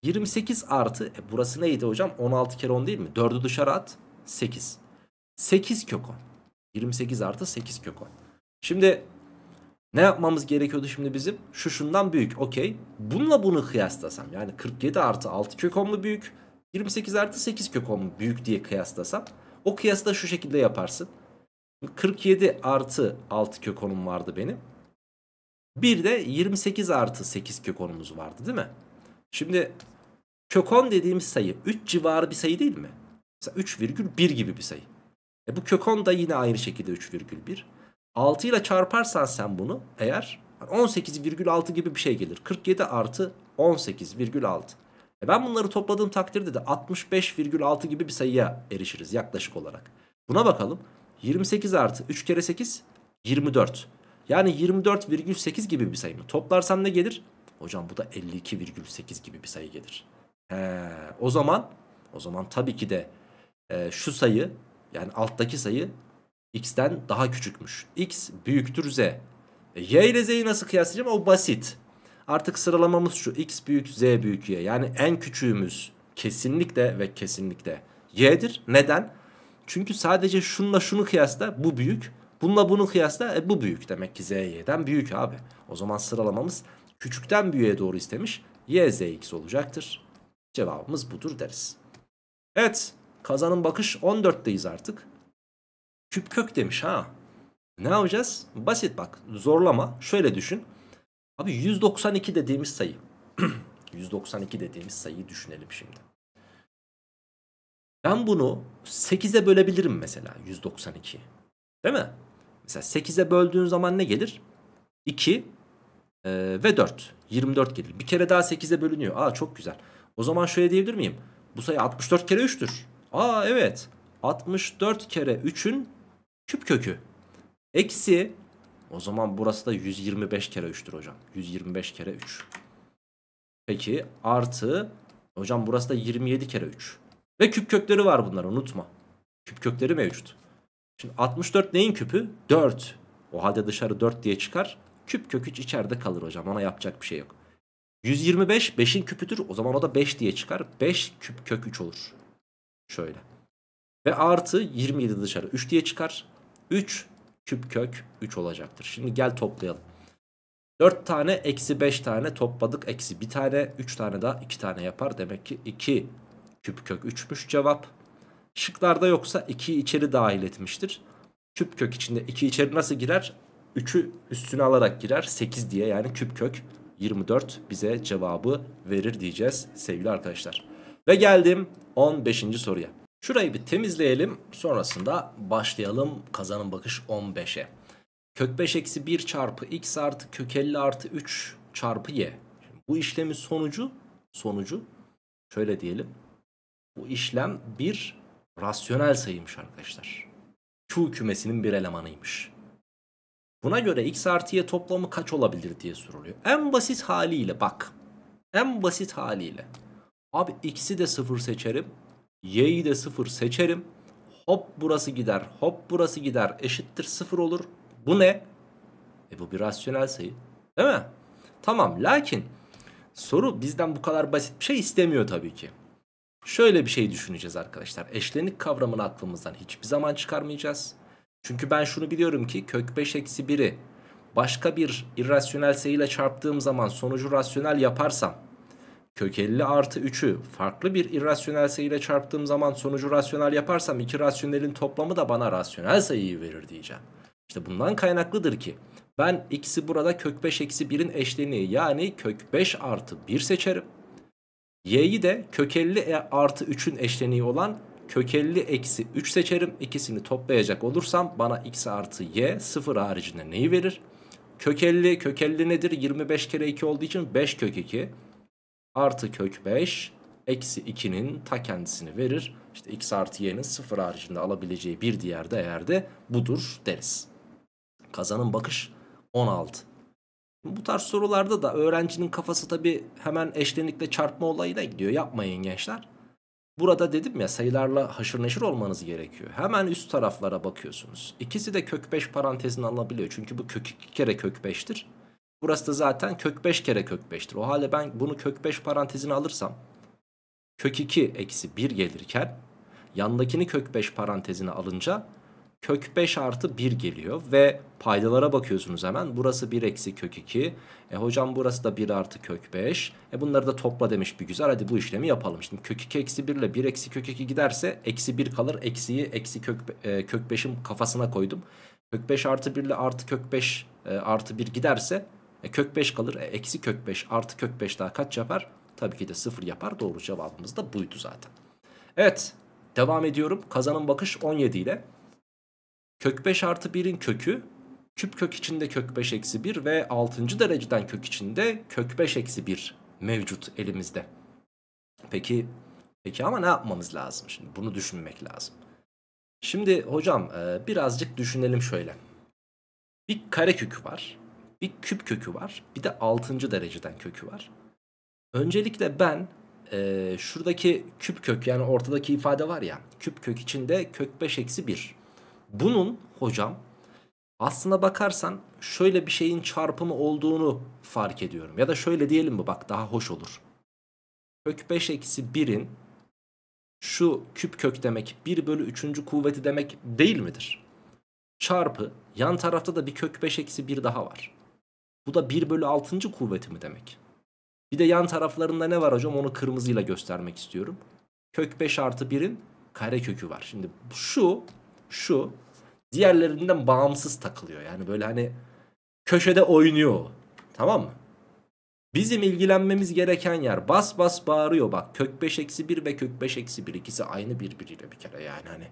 28 artı. E burası neydi hocam? 16 kere 10 değil mi? 4'ü dışarı at. 8. 8 kök 10. 28 artı 8 kök 10. Şimdi ne yapmamız gerekiyordu şimdi bizim? Şu şundan büyük. Okey. Bununla bunu kıyaslasam. Yani 47 artı 6 kök 10 mu büyük? 28 artı 8 kök 10 mu büyük diye kıyaslasam. O kıyasla şu şekilde yaparsın. 47 artı 6 kök 10'um vardı benim. Bir de 28 artı 8 kök 10'umuz vardı değil mi? Şimdi kök 10 dediğimiz sayı 3 civarı bir sayı değil mi? Mesela 3,1 gibi bir sayı. E bu kök 10 da yine aynı şekilde 3,1. 6 ile çarparsan sen bunu eğer 18,6 gibi bir şey gelir. 47 artı 18,6. E ben bunları topladığım takdirde de 65,6 gibi bir sayıya erişiriz yaklaşık olarak. Buna bakalım. 28 artı 3 kere 8 24. Yani 24,8 gibi bir sayı mı? Toplarsam ne gelir? Hocam bu da 52,8 gibi bir sayı gelir. He, o zaman o zaman tabii ki de e, şu sayı yani alttaki sayı x'ten daha küçükmüş. x büyüktür z. E, y ile z'yi nasıl kıyaslayacağım? O basit. Artık sıralamamız şu. x büyük z büyük y. Yani en küçüğümüz kesinlikle ve kesinlikle y'dir. Neden? Çünkü sadece şunla şunu kıyasla bu büyük Bununla bunu kıyasla e, bu büyük demek ki z büyük abi. O zaman sıralamamız küçükten büyüğe doğru istemiş. YZX olacaktır. Cevabımız budur deriz. Evet kazanın bakış 14'teyiz artık. Küp kök demiş ha. Ne yapacağız? Basit bak zorlama şöyle düşün. Abi 192 dediğimiz sayı. 192 [clears throat] dediğimiz sayıyı düşünelim şimdi. Ben bunu 8'e bölebilirim mesela 192. Değil mi? Mesela 8'e böldüğün zaman ne gelir? 2 e, ve 4. 24 gelir. Bir kere daha 8'e bölünüyor. Aa çok güzel. O zaman şöyle diyebilir miyim? Bu sayı 64 kere 3'tür. Aa evet. 64 kere 3'ün küp kökü. Eksi o zaman burası da 125 kere 3'tür hocam. 125 kere 3. Peki artı hocam burası da 27 kere 3. Ve küp kökleri var bunlar unutma. Küp kökleri mevcut. Şimdi 64 neyin küpü? 4. O halde dışarı 4 diye çıkar. Küp kök 3 içeride kalır hocam. Ona yapacak bir şey yok. 125 5'in küpüdür. O zaman o da 5 diye çıkar. 5 küp kök 3 olur. Şöyle. Ve artı 27 dışarı 3 diye çıkar. 3 küp kök 3 olacaktır. Şimdi gel toplayalım. 4 tane eksi 5 tane topladık. Eksi 1 tane 3 tane daha 2 tane yapar. Demek ki 2 küp kök 3'müş cevap. Şıklarda yoksa 2'yi içeri dahil etmiştir. Küp kök içinde 2 içeri nasıl girer? 3'ü üstüne alarak girer 8 diye yani küp kök 24 bize cevabı verir diyeceğiz sevgili arkadaşlar. Ve geldim 15. soruya. Şurayı bir temizleyelim sonrasında başlayalım kazanın bakış 15'e. Kök 5 eksi 1 çarpı x artı kök 50 artı 3 çarpı y. Şimdi bu işlemin sonucu sonucu şöyle diyelim. Bu işlem 1 rasyonel sayıymış arkadaşlar. Q kümesinin bir elemanıymış. Buna göre x artı y toplamı kaç olabilir diye soruluyor. En basit haliyle bak. En basit haliyle. Abi x'i de sıfır seçerim. Y'yi de sıfır seçerim. Hop burası gider. Hop burası gider. Eşittir sıfır olur. Bu ne? E bu bir rasyonel sayı. Değil mi? Tamam lakin soru bizden bu kadar basit bir şey istemiyor tabii ki. Şöyle bir şey düşüneceğiz arkadaşlar. Eşlenik kavramını aklımızdan hiçbir zaman çıkarmayacağız. Çünkü ben şunu biliyorum ki kök 5 eksi 1'i başka bir irrasyonel sayıyla çarptığım zaman sonucu rasyonel yaparsam kök 50 artı 3'ü farklı bir irrasyonel sayıyla çarptığım zaman sonucu rasyonel yaparsam iki rasyonelin toplamı da bana rasyonel sayıyı verir diyeceğim. İşte bundan kaynaklıdır ki ben x'i burada kök 5 eksi 1'in eşleniği yani kök 5 artı 1 seçerim. Y'yi de kökelli e artı 3'ün eşleniği olan kökelli eksi 3 seçerim. İkisini toplayacak olursam bana x artı y 0 haricinde neyi verir? Kökelli, kökelli nedir? 25 kere 2 olduğu için 5 kök 2 artı kök 5 eksi 2'nin ta kendisini verir. İşte x artı y'nin 0 haricinde alabileceği bir diğer değer de budur deriz. Kazanın bakış 16. Bu tarz sorularda da öğrencinin kafası tabii hemen eşlenikle çarpma olayına gidiyor. Yapmayın gençler. Burada dedim ya sayılarla haşır neşir olmanız gerekiyor. Hemen üst taraflara bakıyorsunuz. İkisi de kök 5 parantezine alabiliyor Çünkü bu kök 2 kere kök 5'tir. Burası da zaten kök 5 kere kök 5'tir. O halde ben bunu kök 5 parantezine alırsam kök 2 eksi 1 gelirken yandakini kök 5 parantezine alınca kök 5 artı 1 geliyor ve paydalara bakıyorsunuz hemen. Burası 1 eksi kök 2. E hocam burası da 1 artı kök 5. E bunları da topla demiş bir güzel. Hadi bu işlemi yapalım. Şimdi kök 2 eksi 1 ile 1 eksi kök 2 giderse eksi 1 kalır. Eksiyi eksi kök, e, kök 5'in kafasına koydum. Kök 5 artı 1 ile artı kök 5 e, artı 1 giderse e, kök 5 kalır. E, eksi kök 5 artı kök 5 daha kaç yapar? Tabii ki de 0 yapar. Doğru cevabımız da buydu zaten. Evet devam ediyorum. Kazanın bakış 17 ile. Kök 5 artı 1'in kökü küp kök içinde kök 5 eksi 1 ve 6. dereceden kök içinde kök 5 eksi 1 mevcut elimizde. Peki peki ama ne yapmamız lazım şimdi? Bunu düşünmek lazım. Şimdi hocam e, birazcık düşünelim şöyle. Bir kare kökü var. Bir küp kökü var. Bir de 6. dereceden kökü var. Öncelikle ben e, şuradaki küp kök yani ortadaki ifade var ya. Küp kök içinde kök 5 eksi 1. Bunun hocam aslına bakarsan şöyle bir şeyin çarpımı olduğunu fark ediyorum. Ya da şöyle diyelim mi bak daha hoş olur. Kök 5 eksi 1'in şu küp kök demek 1 bölü 3. kuvveti demek değil midir? Çarpı yan tarafta da bir kök 5 eksi 1 daha var. Bu da 1 bölü 6. kuvveti mi demek? Bir de yan taraflarında ne var hocam onu kırmızıyla göstermek istiyorum. Kök 5 artı 1'in kare kökü var. Şimdi şu şu diğerlerinden bağımsız takılıyor. Yani böyle hani köşede oynuyor tamam mı? Bizim ilgilenmemiz gereken yer bas bas bağırıyor bak kök 5 eksi 1 ve kök 5 eksi 1 ikisi aynı birbiriyle bir kere yani hani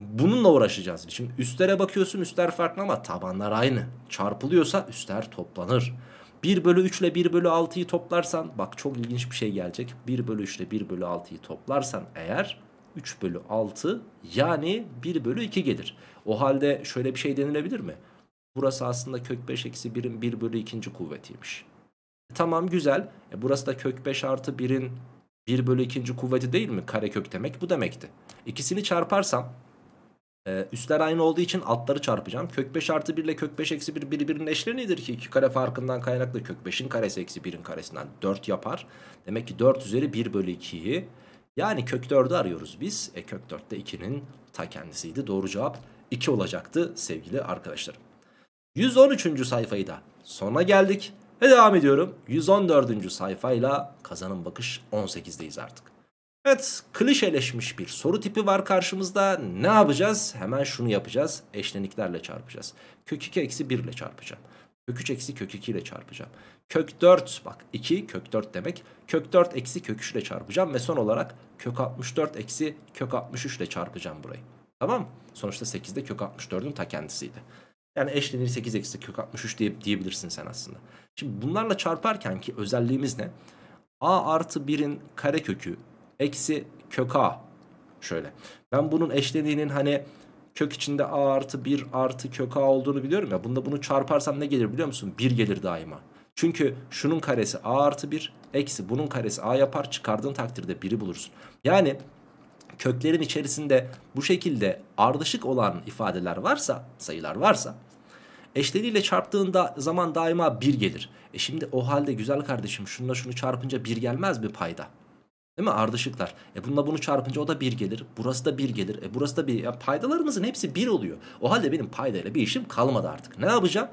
bununla uğraşacağız. Şimdi üstlere bakıyorsun üstler farklı ama tabanlar aynı çarpılıyorsa üstler toplanır. 1 bölü 3 ile 1 bölü 6'yı toplarsan bak çok ilginç bir şey gelecek 1 bölü 3 ile 1 bölü 6'yı toplarsan eğer 3 bölü 6 yani 1 bölü 2 gelir. O halde şöyle bir şey denilebilir mi? Burası aslında kök 5 eksi 1'in 1 bölü 2. kuvvetiymiş. E, tamam güzel. E, burası da kök 5 artı 1'in 1 bölü 2. kuvveti değil mi? Karekök demek bu demekti. İkisini çarparsam e, üstler aynı olduğu için altları çarpacağım. Kök 5 artı 1 ile kök 5 eksi 1 birbirinin nedir ki 2 kare farkından kaynaklı kök 5'in karesi eksi 1'in karesinden 4 yapar. Demek ki 4 üzeri 1 bölü 2'yi yani kök 4'ü arıyoruz biz. E kök 4'te 2'nin ta kendisiydi. Doğru cevap 2 olacaktı sevgili arkadaşlarım. 113. sayfayı da sona geldik. Ve devam ediyorum. 114. sayfayla kazanım bakış 18'deyiz artık. Evet klişeleşmiş bir soru tipi var karşımızda. Ne yapacağız? Hemen şunu yapacağız. Eşleniklerle çarpacağız. Kök 2 eksi 1 ile çarpacağım. Kök 3 eksi kök 2 ile çarpacağım. Kök 4 bak 2 kök 4 demek. Kök 4 eksi kök 3 ile çarpacağım. Ve son olarak kök 64 eksi kök 63 ile çarpacağım burayı. Tamam mı? Sonuçta 8'de kök 64'ün ta kendisiydi. Yani eşlenir 8 eksi kök 63 diye, diyebilirsin sen aslında. Şimdi bunlarla çarparken ki özelliğimiz ne? a artı 1'in kökü eksi kök a şöyle. Ben bunun eşlediğinin hani kök içinde a artı 1 artı kök a olduğunu biliyorum ya. Bunda bunu çarparsam ne gelir biliyor musun? 1 gelir daima. Çünkü şunun karesi a artı 1 eksi bunun karesi a yapar. Çıkardığın takdirde 1'i bulursun. Yani köklerin içerisinde bu şekilde ardışık olan ifadeler varsa, sayılar varsa eşleriyle çarptığında zaman daima 1 gelir. E şimdi o halde güzel kardeşim şununla şunu çarpınca 1 gelmez mi payda? Değil mi? Ardışıklar. E bununla bunu çarpınca o da 1 gelir. Burası da 1 gelir. E burası da 1. Yani paydalarımızın hepsi 1 oluyor. O halde benim paydayla bir işim kalmadı artık. Ne yapacağım?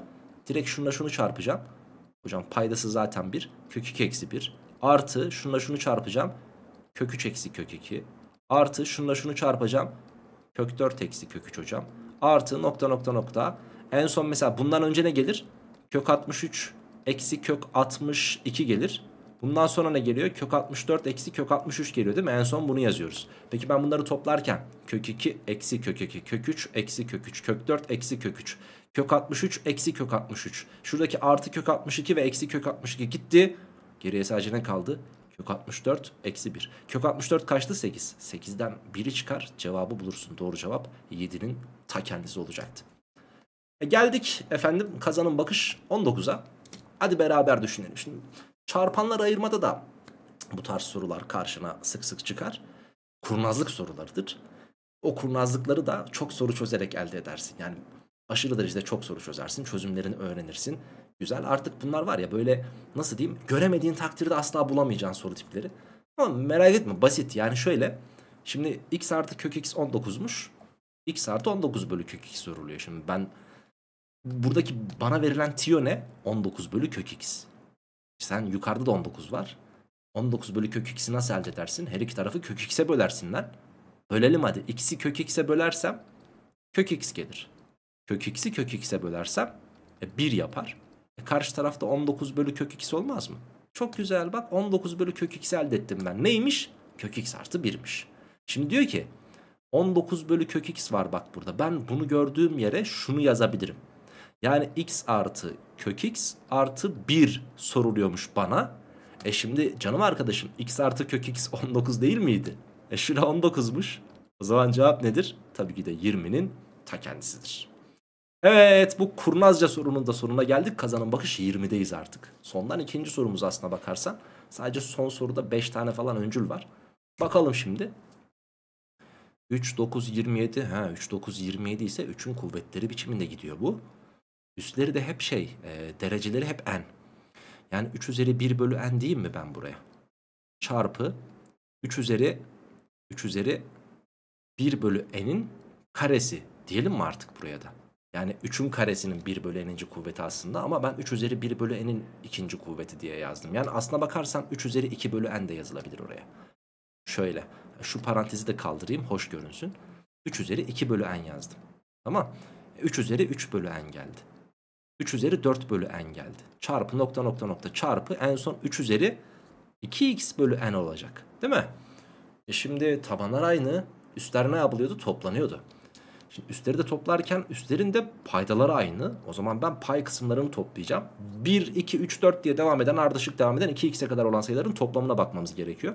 Direkt şununla şunu çarpacağım. Hocam paydası zaten 1. Kök 2 eksi 1. Artı şununla şunu çarpacağım. Kök 3 eksi kök 2. Artı şununla şunu çarpacağım. Kök 4 eksi kök 3 hocam. Artı nokta nokta nokta. En son mesela bundan önce ne gelir? Kök 63 eksi kök 62 gelir. Bundan sonra ne geliyor? Kök 64 eksi kök 63 geliyor değil mi? En son bunu yazıyoruz. Peki ben bunları toplarken kök 2 eksi kök 2, kök 3 eksi kök 3, kök 4 eksi kök 3, kök 63 eksi kök 63. Şuradaki artı kök 62 ve eksi kök 62 gitti. Geriye sadece ne kaldı? Kök 64 eksi 1. Kök 64 kaçtı? 8. 8'den 1'i çıkar cevabı bulursun. Doğru cevap 7'nin ta kendisi olacaktı. E geldik efendim kazanın bakış 19'a. Hadi beraber düşünelim. Şimdi Çarpanlar ayırmada da bu tarz sorular karşına sık sık çıkar. Kurnazlık sorularıdır. O kurnazlıkları da çok soru çözerek elde edersin. Yani aşırı derecede çok soru çözersin. Çözümlerini öğrenirsin. Güzel artık bunlar var ya böyle nasıl diyeyim göremediğin takdirde asla bulamayacağın soru tipleri. Ama merak etme basit yani şöyle. Şimdi x artı kök x 19'muş. x artı 19 bölü kök x soruluyor. Şimdi ben buradaki bana verilen tiyo ne? 19 bölü kök x. Sen yukarıda da 19 var. 19 bölü kök 2'si nasıl elde edersin? Her iki tarafı kök x'e bölersin lan. Bölelim hadi. X'i kök x'e bölersem kök x gelir. Kök x'i kök x'e bölersem e, 1 yapar. E, karşı tarafta 19 bölü kök x olmaz mı? Çok güzel bak 19 bölü kök x elde ettim ben. Neymiş? Kök x artı 1'miş. Şimdi diyor ki 19 bölü kök x var bak burada. Ben bunu gördüğüm yere şunu yazabilirim. Yani x artı kök x artı 1 soruluyormuş bana. E şimdi canım arkadaşım x artı kök x 19 [laughs] değil miydi? E şura 19'muş. O zaman cevap nedir? Tabii ki de 20'nin ta kendisidir. Evet bu kurnazca sorunun da sonuna geldik. Kazanın bakış 20'deyiz artık. Sondan ikinci sorumuz aslına bakarsan. Sadece son soruda 5 tane falan öncül var. Bakalım şimdi. 3, 9, 27. Ha 3, 9, 27 ise 3'ün kuvvetleri biçiminde gidiyor bu. Üstleri de hep şey e, dereceleri hep n. Yani 3 üzeri 1 bölü n diyeyim mi ben buraya? Çarpı 3 üzeri 3 üzeri 1 bölü n'in karesi diyelim mi artık buraya da? Yani 3'ün karesinin 1 bölü n'inci kuvveti aslında ama ben 3 üzeri 1 bölü n'in ikinci kuvveti diye yazdım. Yani aslına bakarsan 3 üzeri 2 bölü n de yazılabilir oraya. Şöyle şu parantezi de kaldırayım hoş görünsün. 3 üzeri 2 bölü n yazdım. Tamam. 3 e, üzeri 3 bölü n geldi. 3 üzeri 4 bölü n geldi. Çarpı nokta nokta nokta çarpı en son 3 üzeri 2x bölü n olacak. Değil mi? E şimdi tabanlar aynı. Üstler ne yapılıyordu? Toplanıyordu. Şimdi üstleri de toplarken üstlerin de paydaları aynı. O zaman ben pay kısımlarını toplayacağım. 1, 2, 3, 4 diye devam eden ardışık devam eden 2x'e kadar olan sayıların toplamına bakmamız gerekiyor.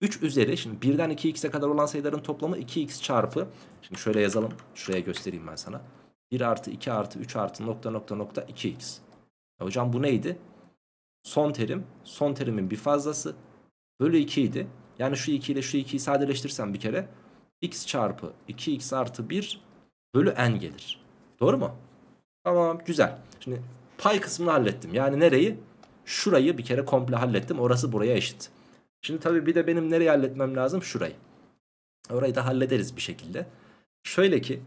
3 üzeri şimdi 1'den 2x'e kadar olan sayıların toplamı 2x çarpı. Şimdi şöyle yazalım. Şuraya göstereyim ben sana. 1 artı 2 artı 3 artı nokta nokta nokta 2x. E hocam bu neydi? Son terim. Son terimin bir fazlası. Bölü 2 idi. Yani şu 2 ile şu 2'yi sadeleştirsem bir kere x çarpı 2x artı 1 bölü n gelir. Doğru mu? Tamam güzel. Şimdi pay kısmını hallettim. Yani nereyi? Şurayı bir kere komple hallettim. Orası buraya eşit. Şimdi tabii bir de benim nereyi halletmem lazım? Şurayı. Orayı da hallederiz bir şekilde. Şöyle ki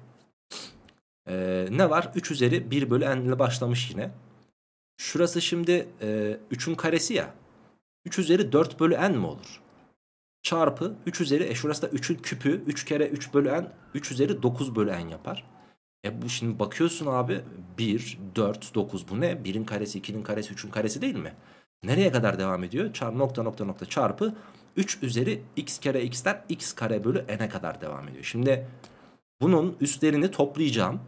ee, ne var? 3 üzeri 1 bölü n ile başlamış yine. Şurası şimdi e, 3'ün karesi ya. 3 üzeri 4 bölü n mi olur? Çarpı 3 üzeri e şurası da 3'ün küpü. 3 kere 3 bölü n 3 üzeri 9 bölü n yapar. E bu şimdi bakıyorsun abi 1, 4, 9 bu ne? 1'in karesi, 2'nin karesi, 3'ün karesi değil mi? Nereye kadar devam ediyor? Çarpı nokta nokta nokta çarpı 3 üzeri x kere x'ten x kare bölü n'e kadar devam ediyor. Şimdi bunun üstlerini toplayacağım.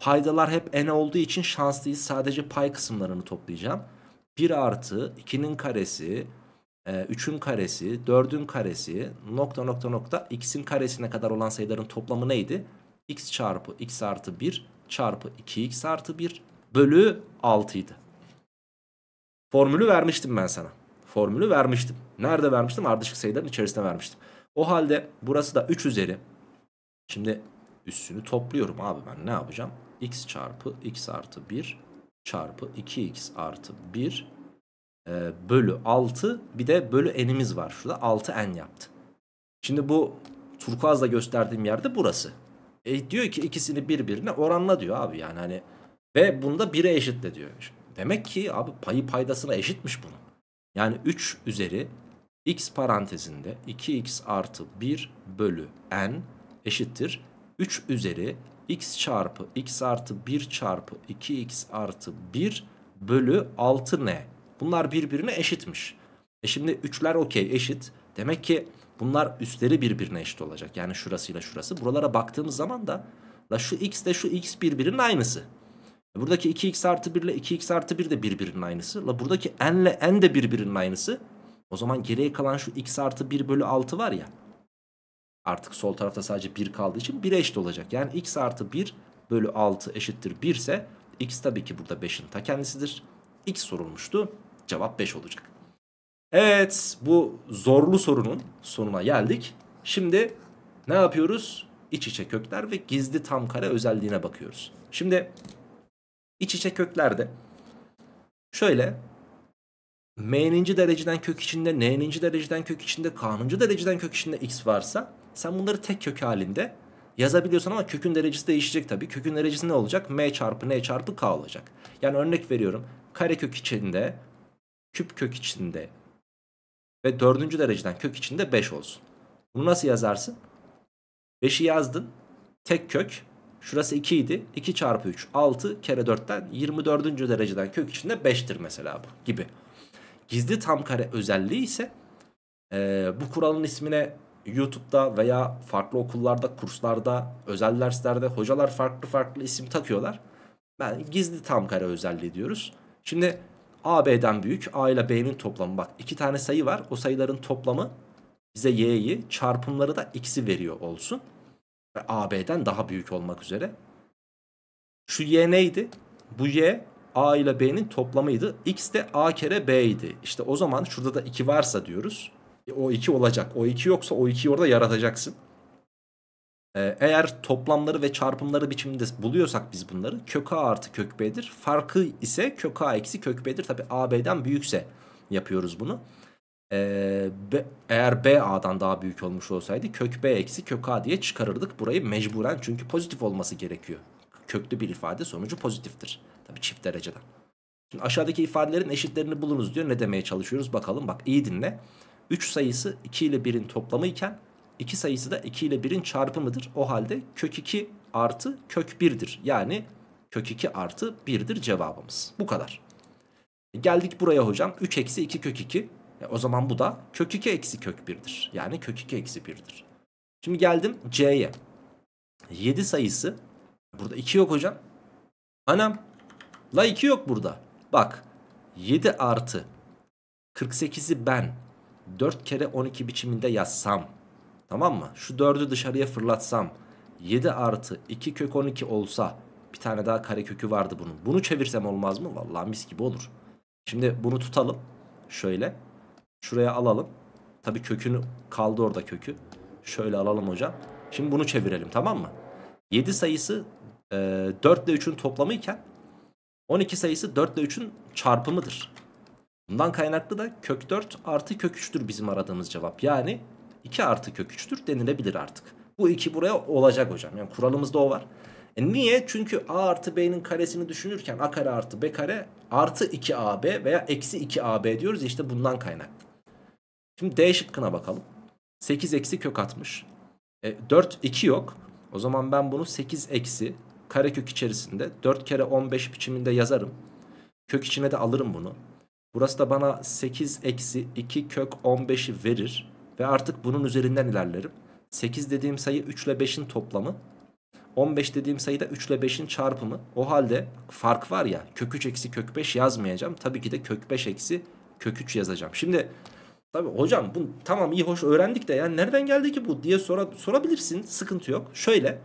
Paydalar hep n olduğu için şanslıyız. Sadece pay kısımlarını toplayacağım. 1 artı 2'nin karesi 3'ün e, karesi, 4'ün karesi, nokta nokta nokta x'in karesine kadar olan sayıların toplamı neydi? x çarpı x artı 1 çarpı 2x artı 1 bölü 6'ydı. Formülü vermiştim ben sana. Formülü vermiştim. Nerede vermiştim? Ardışık sayıların içerisinde vermiştim. O halde burası da 3 üzeri. Şimdi üssünü topluyorum abi ben ne yapacağım? x çarpı x artı 1 çarpı 2x artı 1 e, bölü 6 bir de bölü n'imiz var şurada 6n yaptı. Şimdi bu turkuazla gösterdiğim yerde burası. E, diyor ki ikisini birbirine oranla diyor abi yani hani ve bunda da 1'e eşitle diyor. Demek ki abi payı paydasına eşitmiş bunu. Yani 3 üzeri x parantezinde 2x artı 1 bölü n eşittir. 3 üzeri x çarpı x artı 1 çarpı 2x artı 1 bölü 6 ne? Bunlar birbirine eşitmiş. E şimdi üçler okey eşit. Demek ki bunlar üstleri birbirine eşit olacak. Yani şurasıyla şurası. Buralara baktığımız zaman da la şu x de şu x birbirinin aynısı. E buradaki 2x artı 1 ile 2x artı 1 de birbirinin aynısı. La buradaki n ile n de birbirinin aynısı. O zaman geriye kalan şu x artı 1 bölü 6 var ya. Artık sol tarafta sadece 1 kaldığı için 1'e eşit olacak. Yani x artı 1 bölü 6 eşittir 1 ise x tabii ki burada 5'in ta kendisidir. x sorulmuştu. Cevap 5 olacak. Evet bu zorlu sorunun sonuna geldik. Şimdi ne yapıyoruz? İç içe kökler ve gizli tam kare özelliğine bakıyoruz. Şimdi iç içe köklerde şöyle m'ninci dereceden kök içinde, n'ninci dereceden kök içinde, k'nıncı dereceden kök içinde x varsa sen bunları tek kök halinde yazabiliyorsan ama kökün derecesi değişecek tabii. Kökün derecesi ne olacak? M çarpı N çarpı K olacak. Yani örnek veriyorum. Kare kök içinde, küp kök içinde ve dördüncü dereceden kök içinde 5 olsun. Bunu nasıl yazarsın? 5'i yazdın. Tek kök. Şurası 2 idi. 2 çarpı 3. 6 kere 4'ten 24. dereceden kök içinde 5'tir mesela bu gibi. Gizli tam kare özelliği ise e, bu kuralın ismine YouTube'da veya farklı okullarda, kurslarda, özel derslerde hocalar farklı farklı isim takıyorlar. Ben gizli tam kare özelliği diyoruz. Şimdi A B'den büyük, A ile B'nin toplamı. Bak iki tane sayı var. O sayıların toplamı bize Y'yi, çarpımları da X'i veriyor olsun. Ve A B'den daha büyük olmak üzere. Şu Y neydi? Bu Y A ile B'nin toplamıydı. X de A kere B idi. İşte o zaman şurada da 2 varsa diyoruz. O 2 olacak. O 2 yoksa o 2'yi orada yaratacaksın. Ee, eğer toplamları ve çarpımları biçiminde buluyorsak biz bunları kök A artı kök B'dir. Farkı ise kök A eksi kök B'dir. Tabi A B'den büyükse yapıyoruz bunu. Ee, eğer B A'dan daha büyük olmuş olsaydı kök B eksi kök A diye çıkarırdık. Burayı mecburen çünkü pozitif olması gerekiyor. Köklü bir ifade sonucu pozitiftir. Tabi çift dereceden. Şimdi aşağıdaki ifadelerin eşitlerini bulunuz diyor. Ne demeye çalışıyoruz bakalım. Bak iyi dinle. 3 sayısı 2 ile 1'in toplamı iken 2 sayısı da 2 ile 1'in çarpımıdır. O halde kök 2 artı kök 1'dir. Yani kök 2 artı 1'dir cevabımız. Bu kadar. Geldik buraya hocam. 3 eksi 2 kök 2. E o zaman bu da kök 2 eksi kök 1'dir. Yani kök 2 eksi 1'dir. Şimdi geldim C'ye. 7 sayısı. Burada 2 yok hocam. Anam. La 2 yok burada. Bak. 7 artı 48'i ben 4 kere 12 biçiminde yazsam tamam mı? Şu 4'ü dışarıya fırlatsam 7 artı 2 kök 12 olsa bir tane daha kare kökü vardı bunun. Bunu çevirsem olmaz mı? Vallahi mis gibi olur. Şimdi bunu tutalım. Şöyle. Şuraya alalım. Tabii kökünü kaldı orada kökü. Şöyle alalım hocam. Şimdi bunu çevirelim tamam mı? 7 sayısı e, 4 ile 3'ün toplamı iken 12 sayısı 4 ile 3'ün çarpımıdır. Bundan kaynaklı da kök 4 artı kök 3'tür bizim aradığımız cevap. Yani 2 artı kök 3'tür denilebilir artık. Bu 2 buraya olacak hocam. Yani kuralımızda o var. E niye? Çünkü a artı b'nin karesini düşünürken a kare artı b kare artı 2ab veya eksi 2ab diyoruz. İşte bundan kaynaklı. Şimdi d şıkkına bakalım. 8 eksi kök 60. E, 4 2 yok. O zaman ben bunu 8 eksi karekök içerisinde 4 kere 15 biçiminde yazarım. Kök içine de alırım bunu. Burası da bana 8 eksi 2 kök 15'i verir. Ve artık bunun üzerinden ilerlerim. 8 dediğim sayı 3 ile 5'in toplamı. 15 dediğim sayı da 3 ile 5'in çarpımı. O halde fark var ya kök 3 eksi kök 5 yazmayacağım. Tabii ki de kök 5 eksi kök 3 yazacağım. Şimdi tabii hocam bu tamam iyi hoş öğrendik de yani nereden geldi ki bu diye sora, sorabilirsin. Sıkıntı yok. Şöyle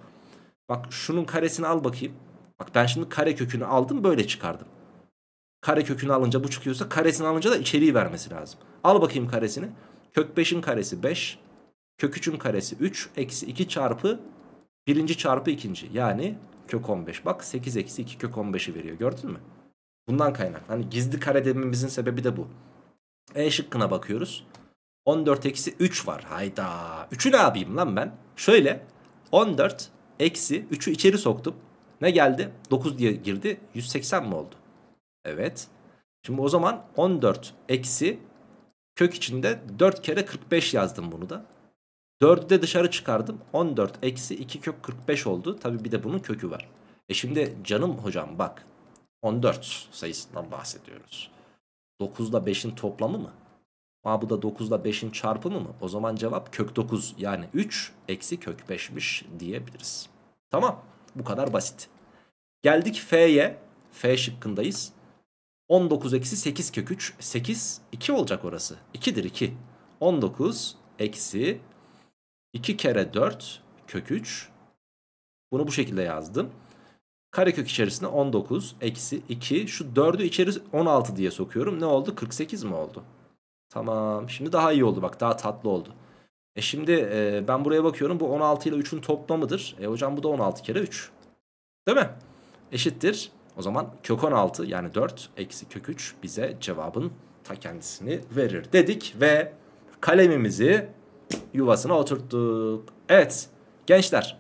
bak şunun karesini al bakayım. Bak ben şimdi kare kökünü aldım böyle çıkardım. Kare kökünü alınca bu çıkıyorsa karesini alınca da içeriği vermesi lazım. Al bakayım karesini. Kök 5'in karesi 5. Kök 3'ün karesi 3. Eksi 2 çarpı birinci çarpı ikinci. Yani kök 15. Bak 8 eksi 2 kök 15'i veriyor gördün mü? Bundan kaynak. Hani gizli kare dememizin sebebi de bu. E şıkkına bakıyoruz. 14 eksi 3 var. Hayda. 3'ü ne yapayım lan ben? Şöyle 14 eksi 3'ü içeri soktum. Ne geldi? 9 diye girdi. 180 mi oldu? Evet. Şimdi o zaman 14 eksi kök içinde 4 kere 45 yazdım bunu da. 4'ü de dışarı çıkardım. 14 eksi 2 kök 45 oldu. Tabii bir de bunun kökü var. E şimdi canım hocam bak 14 sayısından bahsediyoruz. 9 ile 5'in toplamı mı? Aa, bu da 9 ile 5'in çarpımı mı? O zaman cevap kök 9 yani 3 eksi kök 5'miş diyebiliriz. Tamam bu kadar basit. Geldik F'ye. F şıkkındayız. 19 eksi 8 kök 3. 8 2 olacak orası. 2'dir 2. 19 eksi 2 kere 4 kök 3. Bunu bu şekilde yazdım. Karekök içerisinde 19 eksi 2. Şu 4'ü içeri 16 diye sokuyorum. Ne oldu? 48 mi oldu? Tamam. Şimdi daha iyi oldu bak. Daha tatlı oldu. E şimdi e, ben buraya bakıyorum. Bu 16 ile 3'ün toplamıdır. E hocam bu da 16 kere 3. Değil mi? Eşittir. O zaman kök 16 yani 4 eksi kök 3 bize cevabın ta kendisini verir dedik ve kalemimizi yuvasına oturttuk. Evet gençler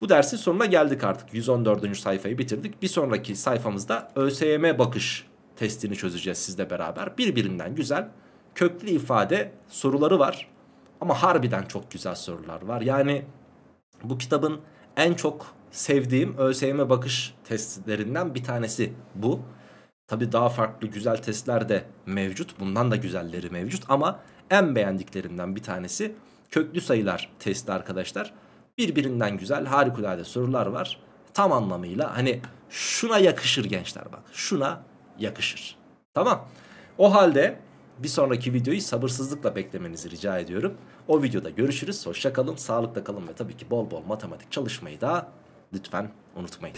bu dersin sonuna geldik artık 114. sayfayı bitirdik. Bir sonraki sayfamızda ÖSYM bakış testini çözeceğiz sizle beraber. Birbirinden güzel köklü ifade soruları var ama harbiden çok güzel sorular var. Yani bu kitabın en çok sevdiğim ÖSYM bakış testlerinden bir tanesi bu. Tabi daha farklı güzel testler de mevcut. Bundan da güzelleri mevcut ama en beğendiklerimden bir tanesi köklü sayılar testi arkadaşlar. Birbirinden güzel harikulade sorular var. Tam anlamıyla hani şuna yakışır gençler bak. Şuna yakışır. Tamam. O halde bir sonraki videoyu sabırsızlıkla beklemenizi rica ediyorum. O videoda görüşürüz. Hoşça kalın, sağlıkla kalın ve tabii ki bol bol matematik çalışmayı da Lütfen unutmayın.